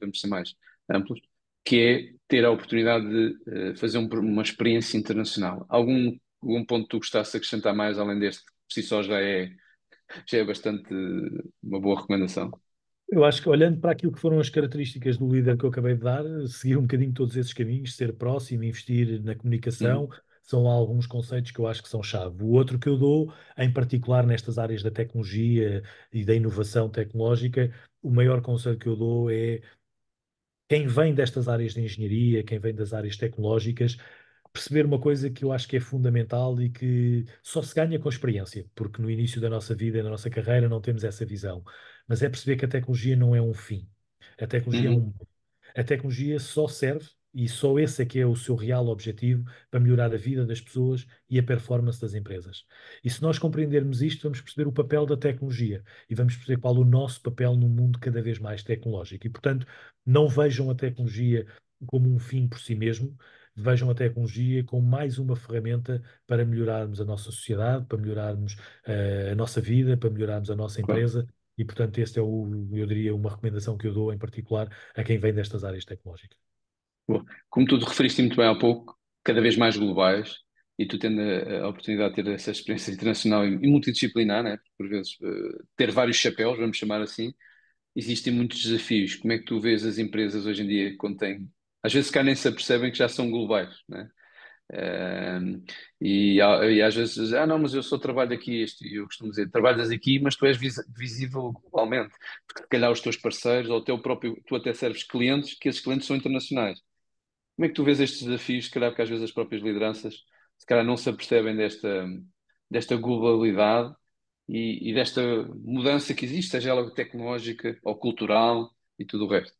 vamos ser mais amplos, que é ter a oportunidade de uh, fazer um, uma experiência internacional. Algum, algum ponto que tu gostasses de acrescentar mais além deste, por si só já é, já é bastante uma boa recomendação? Eu acho que olhando para aquilo que foram as características do líder que eu acabei de dar, seguir um bocadinho todos esses caminhos, ser próximo, investir na comunicação, são alguns conceitos que eu acho que são chave. O outro que eu dou, em particular nestas áreas da tecnologia e da inovação tecnológica, o maior conselho que eu dou é quem vem destas áreas de engenharia, quem vem das áreas tecnológicas, perceber uma coisa que eu acho que é fundamental e que só se ganha com experiência, porque no início da nossa vida, na nossa carreira, não temos essa visão mas é perceber que a tecnologia não é um fim. A tecnologia é uhum. é um. A tecnologia só serve, e só esse é que é o seu real objetivo, para melhorar a vida das pessoas e a performance das empresas. E se nós compreendermos isto, vamos perceber o papel da tecnologia e vamos perceber qual o nosso papel num mundo cada vez mais tecnológico. E, portanto, não vejam a tecnologia como um fim por si mesmo, vejam a tecnologia como mais uma ferramenta para melhorarmos a nossa sociedade, para melhorarmos uh, a nossa vida, para melhorarmos a nossa empresa, claro. E, portanto, este é o, eu diria, uma recomendação que eu dou em particular a quem vem destas áreas tecnológicas. Como tu referiste muito bem há pouco, cada vez mais globais, e tu tendo a, a oportunidade de ter essa experiência internacional e, e multidisciplinar, né? por vezes uh, ter vários chapéus, vamos chamar assim, existem muitos desafios. Como é que tu vês as empresas hoje em dia quando têm, às vezes cá nem se apercebem que já são globais, né? e, e, às vezes, ah, não, mas eu só trabalho aqui, isto e eu costumo dizer, trabalhas aqui, mas tu és vis visível globalmente, porque se calhar os teus parceiros ou o teu próprio, tu até serves clientes, que esses clientes são internacionais. Como é que tu vês estes desafios? Se calhar, que às vezes as próprias lideranças, se calhar, não se apercebem desta, desta globalidade e, e desta mudança que existe, seja ela tecnológica ou cultural e tudo o resto.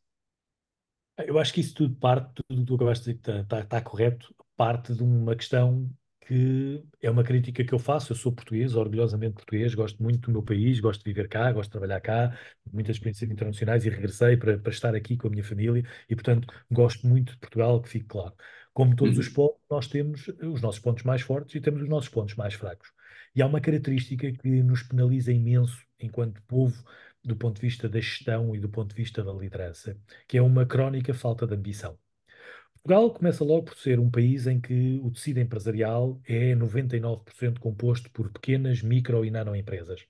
Eu acho que isso tudo parte, tudo o que tu acabaste de dizer está, está, está correto, parte de uma questão que é uma crítica que eu faço. Eu sou português, orgulhosamente português, gosto muito do meu país, gosto de viver cá, gosto de trabalhar cá, muitas experiências internacionais e regressei para, para estar aqui com a minha família e, portanto, gosto muito de Portugal, que fique claro. Como todos uhum. os povos, nós temos os nossos pontos mais fortes e temos os nossos pontos mais fracos. E há uma característica que nos penaliza imenso enquanto povo, do ponto de vista da gestão e do ponto de vista da liderança, que é uma crónica falta de ambição. Portugal começa logo por ser um país em que o tecido empresarial é 99% composto por pequenas, micro e nanoempresas.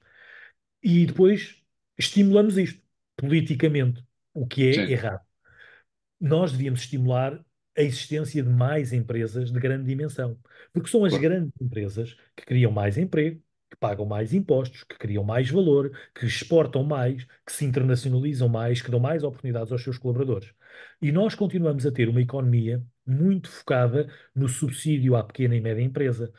E depois estimulamos isto politicamente, o que é Sim. errado. Nós devíamos estimular a existência de mais empresas de grande dimensão, porque são as grandes empresas que criam mais emprego, que pagam mais impostos, que criam mais valor, que exportam mais, que se internacionalizam mais, que dão mais oportunidades aos seus colaboradores. E nós continuamos a ter uma economia muito focada no subsídio à pequena e média empresa.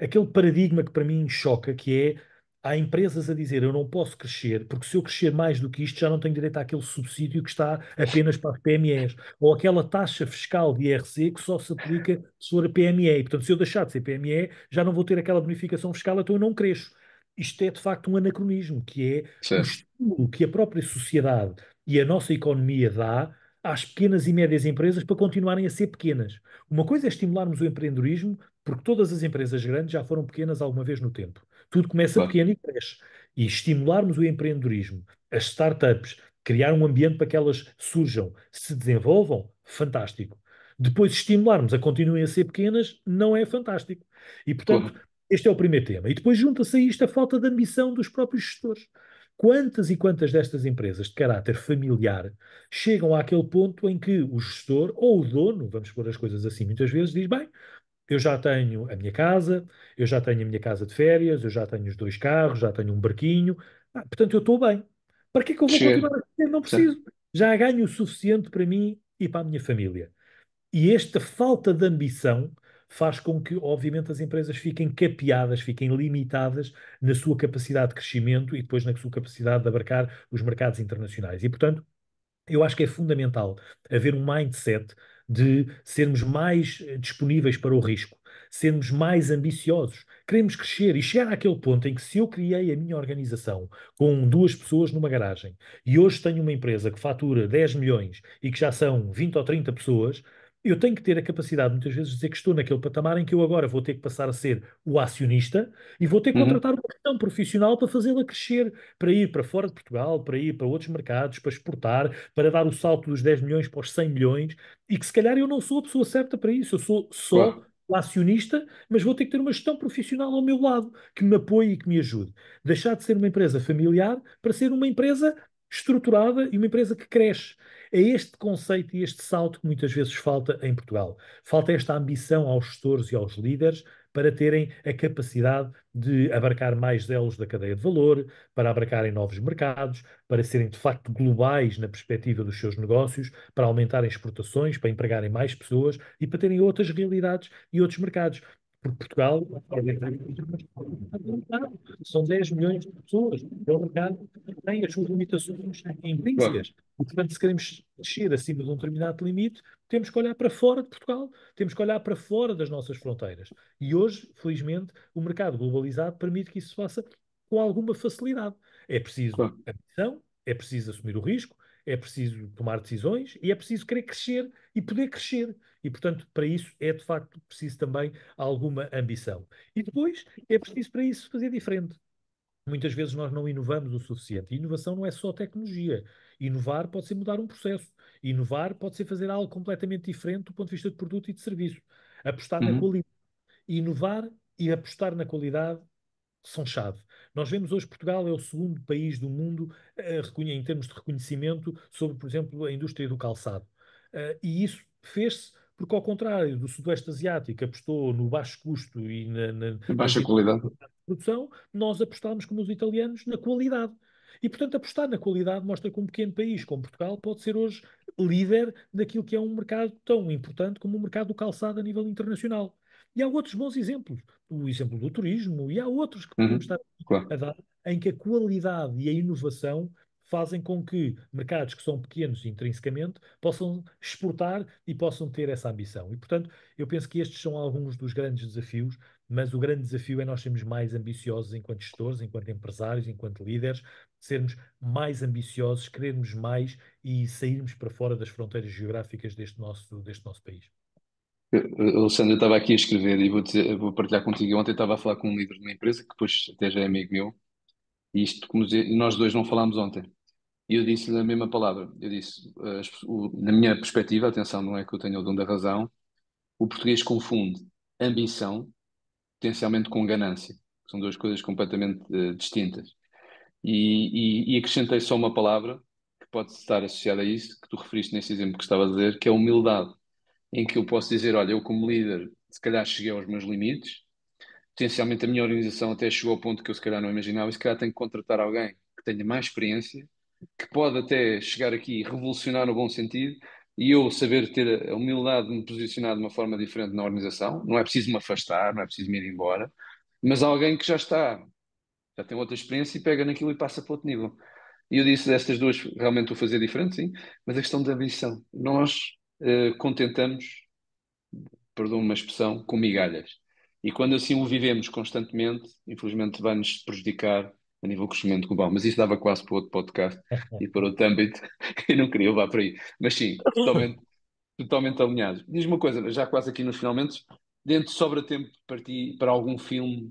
Aquele paradigma que para mim choca, que é há empresas a dizer eu não posso crescer, porque se eu crescer mais do que isto já não tenho direito àquele subsídio que está apenas para as PMEs, ou aquela taxa fiscal de IRC que só se aplica se for a PME. E, portanto, se eu deixar de ser PME, já não vou ter aquela bonificação fiscal, então eu não cresço. Isto é de facto um anacronismo, que é certo. o estímulo que a própria sociedade e a nossa economia dá às pequenas e médias empresas para continuarem a ser pequenas. Uma coisa é estimularmos o empreendedorismo, porque todas as empresas grandes já foram pequenas alguma vez no tempo. Tudo começa claro. pequeno e cresce. E estimularmos o empreendedorismo, as startups, criar um ambiente para que elas surjam, se desenvolvam, fantástico. Depois estimularmos a continuem a ser pequenas, não é fantástico. E portanto, claro. este é o primeiro tema. E depois junta-se a isto a falta de ambição dos próprios gestores. Quantas e quantas destas empresas de caráter familiar chegam àquele ponto em que o gestor ou o dono, vamos pôr as coisas assim muitas vezes, diz: bem, eu já tenho a minha casa, eu já tenho a minha casa de férias, eu já tenho os dois carros, já tenho um barquinho, ah, portanto eu estou bem. Para que é que eu vou continuar a ter? Não preciso. Já ganho o suficiente para mim e para a minha família. E esta falta de ambição faz com que, obviamente, as empresas fiquem capeadas, fiquem limitadas na sua capacidade de crescimento e depois na sua capacidade de abarcar os mercados internacionais. E, portanto, eu acho que é fundamental haver um mindset de sermos mais eh, disponíveis para o risco sermos mais ambiciosos. Queremos crescer e chegar àquele ponto em que, se eu criei a minha organização com duas pessoas numa garagem e hoje tenho uma empresa que fatura 10 milhões e que já são 20 ou 30 pessoas, eu tenho que ter a capacidade, muitas vezes, de dizer que estou naquele patamar em que eu agora vou ter que passar a ser o acionista e vou ter que uhum. contratar uhum. uma gestão profissional para fazê-la crescer, para ir para fora de Portugal, para ir para outros mercados, para exportar, para dar o salto dos 10 milhões para os 100 milhões e que se calhar eu não sou a pessoa certa para isso, eu sou só claro. o acionista, mas vou ter que ter uma gestão profissional ao meu lado que me apoie e que me ajude. Deixar de ser uma empresa familiar para ser uma empresa estruturada e uma empresa que cresce. É este conceito e este salto que muitas vezes falta em Portugal. Falta esta ambição aos gestores e aos líderes para terem a capacidade de abarcar mais elos da cadeia de valor, para abarcarem novos mercados, para serem de facto globais na perspectiva dos seus negócios, para aumentarem exportações, para empregarem mais pessoas e para terem outras realidades e outros mercados. Porque Portugal é são 10 milhões de pessoas. É um mercado que tem as suas limitações em E, portanto, se queremos descer acima de um determinado limite, temos que olhar para fora de Portugal, temos que olhar para fora das nossas fronteiras. E hoje, felizmente, o mercado globalizado permite que isso se faça com alguma facilidade. É preciso claro. ambição, é preciso assumir o risco, é preciso tomar decisões e é preciso querer crescer e poder crescer. E, portanto, para isso é de facto preciso também alguma ambição. E depois é preciso para isso fazer diferente. Muitas vezes nós não inovamos o suficiente. E inovação não é só tecnologia. Inovar pode ser mudar um processo. Inovar pode ser fazer algo completamente diferente do ponto de vista de produto e de serviço. Apostar uhum. na qualidade. Inovar e apostar na qualidade são chave. Nós vemos hoje Portugal é o segundo país do mundo uh, em termos de reconhecimento sobre, por exemplo, a indústria do calçado. Uh, e isso fez-se porque ao contrário do Sudoeste Asiático apostou no baixo custo e na, na baixa na qualidade de produção, nós apostámos como os italianos na qualidade. E, portanto, apostar na qualidade mostra que um pequeno país como Portugal pode ser hoje líder daquilo que é um mercado tão importante como o mercado do calçado a nível internacional. E há outros bons exemplos, o exemplo do turismo, e há outros que podemos uhum, estar claro. a dar, em que a qualidade e a inovação fazem com que mercados que são pequenos intrinsecamente possam exportar e possam ter essa ambição. E, portanto, eu penso que estes são alguns dos grandes desafios, mas o grande desafio é nós sermos mais ambiciosos enquanto gestores, enquanto empresários, enquanto líderes, sermos mais ambiciosos, querermos mais e sairmos para fora das fronteiras geográficas deste nosso, deste nosso país. Alessandro, eu estava aqui a escrever e vou, dizer, vou partilhar contigo. Ontem estava a falar com um líder de uma empresa que depois até já é amigo meu e isto, como dizer, nós dois não falámos ontem. E eu disse-lhe a mesma palavra. Eu disse, eh, o, na minha perspectiva, atenção, não é que eu tenha o dom da razão, o português confunde ambição potencialmente com ganância. São duas coisas completamente uh, distintas. E, e, e, acrescentei só uma palavra que pode estar associada a isso, que tu referiste nesse exemplo que estava a dizer, que é humildade. Em que eu posso dizer, olha, eu como líder, se calhar cheguei aos meus limites, potencialmente a minha organização até chegou ao ponto que eu se calhar não imaginava, e se calhar tenho que contratar alguém que tenha mais experiência que pode até chegar aqui e revolucionar no bom sentido, e eu saber ter a humildade de me posicionar de uma forma diferente na organização. Não é preciso me afastar, não é preciso me ir embora, mas alguém que já está, já tem outra experiência e pega naquilo e passa para outro nível. E eu disse destas duas, realmente o fazer diferente, sim, mas a questão da ambição. Nós uh, contentamos, perdão uma expressão, com migalhas. E quando assim o vivemos constantemente, infelizmente vai-nos prejudicar a nível de crescimento global, mas isso dava quase para outro podcast e para o Tambit, e não queria levar para aí. Mas sim, totalmente, totalmente alinhado Diz uma coisa, já quase aqui nos finalmente, dentro sobra tempo para ti, para algum filme,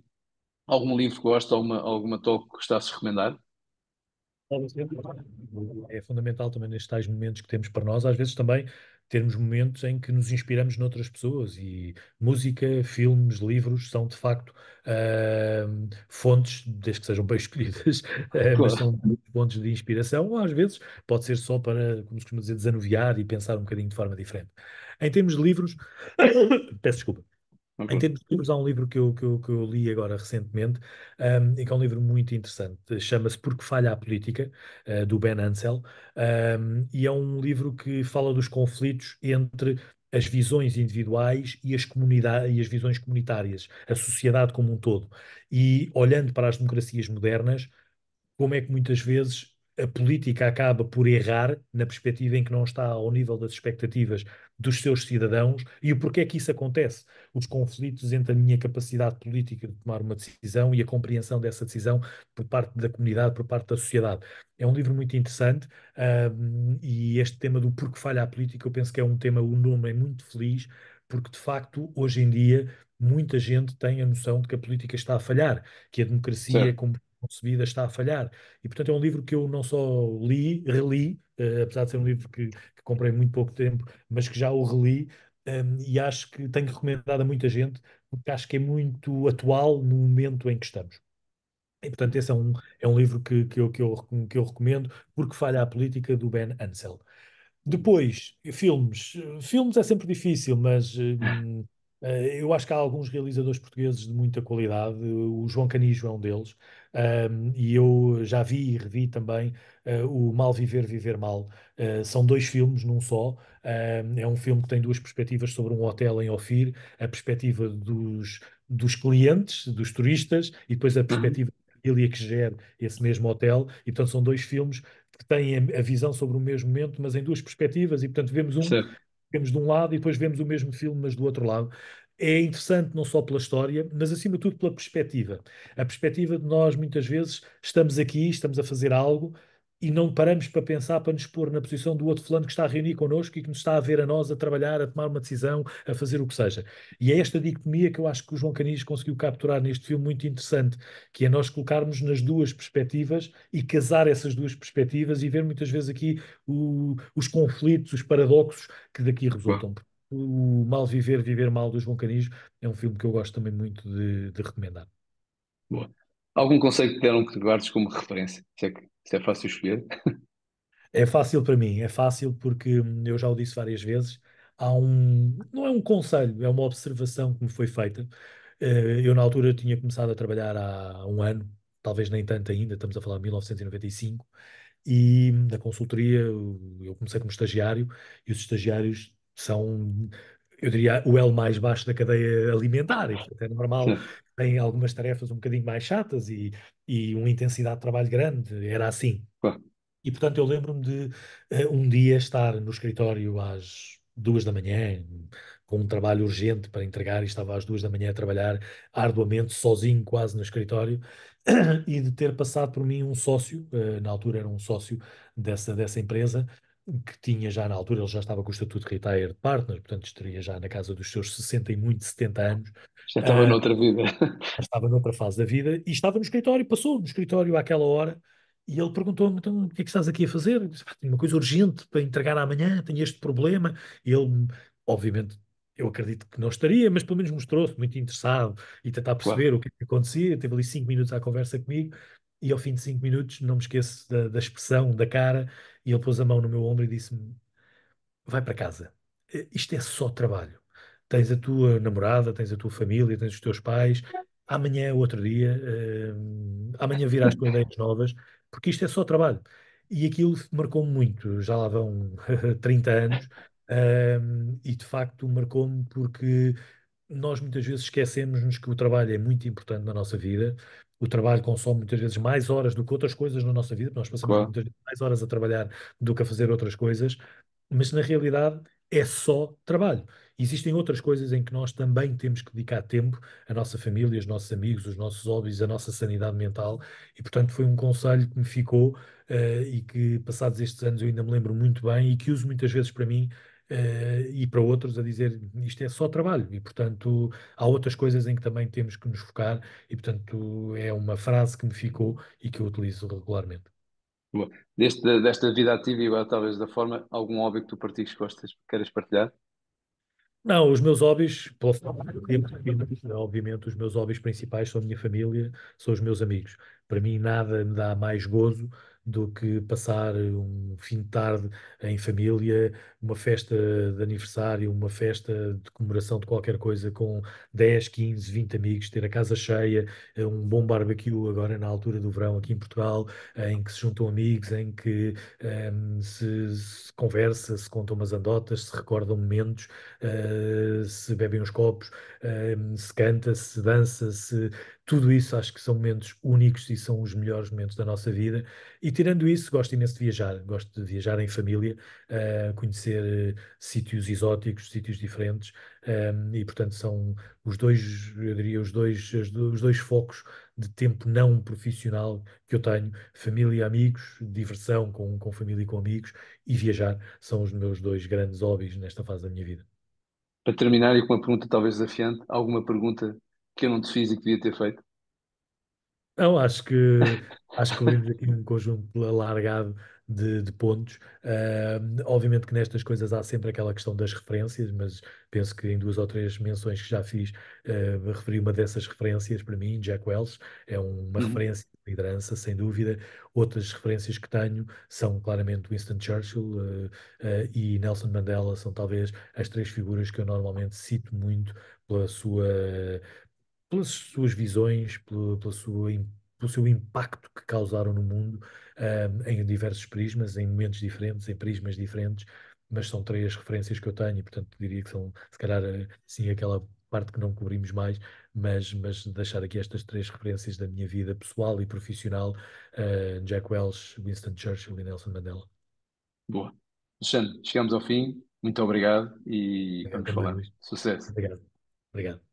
algum livro que gostes, alguma, alguma talk que gostas a recomendar? É fundamental também nestes tais momentos que temos para nós, às vezes também termos momentos em que nos inspiramos noutras pessoas e música, filmes, livros são de facto uh, fontes, desde que sejam bem escolhidas, uh, mas são fontes de inspiração, ou às vezes pode ser só para, como se costuma dizer, desanuviar e pensar um bocadinho de forma diferente. Em termos de livros, peço desculpa, em termos de livros, há um livro que eu, que eu, que eu li agora recentemente um, e que é um livro muito interessante. Chama-se Porque Falha a Política, uh, do Ben Ansel, um, e é um livro que fala dos conflitos entre as visões individuais e as, comunidades, e as visões comunitárias, a sociedade como um todo. E olhando para as democracias modernas, como é que muitas vezes a política acaba por errar na perspectiva em que não está ao nível das expectativas dos seus cidadãos e o porquê é que isso acontece. Os conflitos entre a minha capacidade política de tomar uma decisão e a compreensão dessa decisão por parte da comunidade, por parte da sociedade. É um livro muito interessante um, e este tema do porquê falha a política, eu penso que é um tema, o nome é muito feliz, porque de facto, hoje em dia, muita gente tem a noção de que a política está a falhar, que a democracia, certo. como concebida está a falhar. E, portanto, é um livro que eu não só li, reli, uh, apesar de ser um livro que, que, comprei muito pouco tempo, mas que já o reli um, ehm, e acho que tenho recomendado a muita gente, porque acho que é muito atual no momento em que estamos. E, portanto, esse é um, é um livro que, que, eu, que, eu, que eu recomendo, porque falha a política, do Ben Ansel. Depois, filmes. Filmes é sempre difícil, mas ehm, eh, eu acho que há alguns realizadores portugueses de muita qualidade, o João Canijo é um deles, ehm, e eu já vi e revi também uh, o Mal Viver, Viver Mal. Uh, são dois filmes num só. Uh, é um filme que tem duas perspectivas sobre um hotel em Ofir: a perspectiva dos, dos clientes, dos turistas, e depois a uhum. perspectiva da família que gera esse mesmo hotel. E, portanto, são dois filmes que têm a visão sobre o mesmo momento, mas em duas perspectivas, e portanto vemos um certo vemos de um lado e depois vemos o mesmo filme, mas do outro lado. É interessante não só pela história, mas acima de tudo pela perspectiva. A perspectiva de nós, muitas vezes, estamos aqui, estamos a fazer algo, e não paramos para pensar, para nos pôr na posição do outro fulano que está a reunir connosco e que nos está a ver a nós a trabalhar, a tomar uma decisão, a fazer o que seja. E é esta dicotomia que eu acho que o João Canis conseguiu capturar neste filme muito interessante, que é nós colocarmos nas duas perspectivas e casar essas duas perspectivas e ver muitas vezes aqui o, os conflitos, os paradoxos que daqui resultam. O Mal Viver, Viver Mal do João Canis é um filme que eu gosto também muito de, de recomendar. Boa. Algum conselho que deram que guardes como referência? Se é que isso é fácil escolher? É fácil para mim, é fácil porque hum, eu já o disse várias vezes. Há um, não é um conselho, é uma observação que me foi feita. Eh, eu, na altura, tinha começado a trabalhar há um ano, talvez nem tanto ainda, estamos a falar de 1995, e na hum, da consultoria eu comecei como estagiário, e os estagiários são, eu diria, o L mais baixo da cadeia alimentar, isto é normal tem algumas tarefas um bocadinho mais chatas e, e uma intensidade de trabalho grande, era assim. E portanto eu lembro-me de uh, um dia estar no escritório às duas da manhã, com um trabalho urgente para entregar, e estava às duas da manhã a trabalhar arduamente, sozinho quase no escritório, e de ter passado por mim um sócio, uh, na altura era um sócio dessa, dessa empresa, que tinha já na altura, ele já estava com o estatuto de retired partner, portanto estaria já na casa dos seus 60 e muito 70 anos, já estava uh, noutra vida. Estava noutra fase da vida e estava no escritório, passou no escritório àquela hora e ele perguntou-me: então, o que é que estás aqui a fazer? Eu disse: tenho uma coisa urgente para entregar amanhã, tenho este problema. E ele, obviamente, eu acredito que não estaria, mas pelo menos mostrou-se muito interessado e tentar perceber claro. o que, é que acontecia. Teve ali cinco minutos à conversa comigo e ao fim de cinco minutos, não me esqueço da, da expressão, da cara, e ele pôs a mão no meu ombro e disse-me: vai para casa, eh, isto é só trabalho tens a tua namorada, tens a tua família, tens os teus pais. Amanhã é outro dia, uh, amanhã virás com ideias novas, porque isto é só trabalho. E aquilo marcou-me muito, já lá vão 30 anos, uh, e de facto marcou-me porque nós muitas vezes esquecemos-nos que o trabalho é muito importante na nossa vida. O trabalho consome muitas vezes mais horas do que outras coisas na nossa vida, nós passamos claro. muitas vezes mais horas a trabalhar do que a fazer outras coisas, mas na realidade é só trabalho. Existem outras coisas em que nós também temos que dedicar tempo, a nossa família, os nossos amigos, os nossos hobbies, a nossa sanidade mental, e portanto foi um conselho que me ficou uh, e que passados estes anos eu ainda me lembro muito bem e que uso muitas vezes para mim Uh, e para outros a dizer isto é só trabalho e portanto há outras coisas em que também temos que nos focar e portanto é uma frase que me ficou e que eu utilizo regularmente. Boa. Deste, desta vida ativa e agora talvez da forma, algum hobby que tu partilhes gostas, queres partilhar? Não, os meus hobbies, posso, né? obviamente, os meus hobbies principais são a minha família, são os meus amigos. Para mim, nada me dá mais gozo do que passar um fim de tarde em família, uma festa de aniversário, uma festa de comemoração de qualquer coisa com 10, 15, 20 amigos, ter a casa cheia, eh, um bom barbecue agora na altura do verão aqui em Portugal, em que se juntam amigos, em que um, ehm, se, se, conversa, se contam umas andotas, se recordam momentos, uh, se bebem uns copos, uh, se canta, se dança, se tudo isso acho que são momentos únicos e são os melhores momentos da nossa vida. E tirando isso, gosto imenso de viajar, gosto de viajar em família, uh, conhecer uh, sítios exóticos, sítios diferentes, um, ehm, e portanto são os dois, eu diria, os dois, os dois focos de tempo não profissional que eu tenho, família e amigos, diversão com, com família e com amigos, e viajar são os meus dois grandes hobbies nesta fase da minha vida. Para terminar, e com uma pergunta talvez desafiante, alguma pergunta que eu não te fiz e que devia ter feito? Não, acho que acho que ouvimos aqui um conjunto alargado de, de pontos. Uh, obviamente que nestas coisas há sempre aquela questão das referências, mas penso que em duas ou três menções que já fiz, uh, referi uma dessas referências para mim, Jack Wells é uma uhum. referência de liderança, sem dúvida. Outras referências que tenho são claramente Winston Churchill uh, e Nelson Mandela, são talvez as três figuras que eu normalmente cito muito pela sua pelas suas visões, pela sua, pelo seu impacto que causaram no mundo, um, em diversos prismas, em momentos diferentes, em prismas diferentes, mas são três referências que eu tenho e, portanto, diria que são, se calhar, eh, sim, aquela parte que não cobrimos mais, mas, mas deixar aqui estas três referências da minha vida pessoal e profissional, uh, Jack Welch, Winston Churchill e Nelson Mandela. Boa. Alexandre, chegamos ao fim. Muito obrigado e obrigado, vamos falar. Sucesso. Obrigado. Obrigado.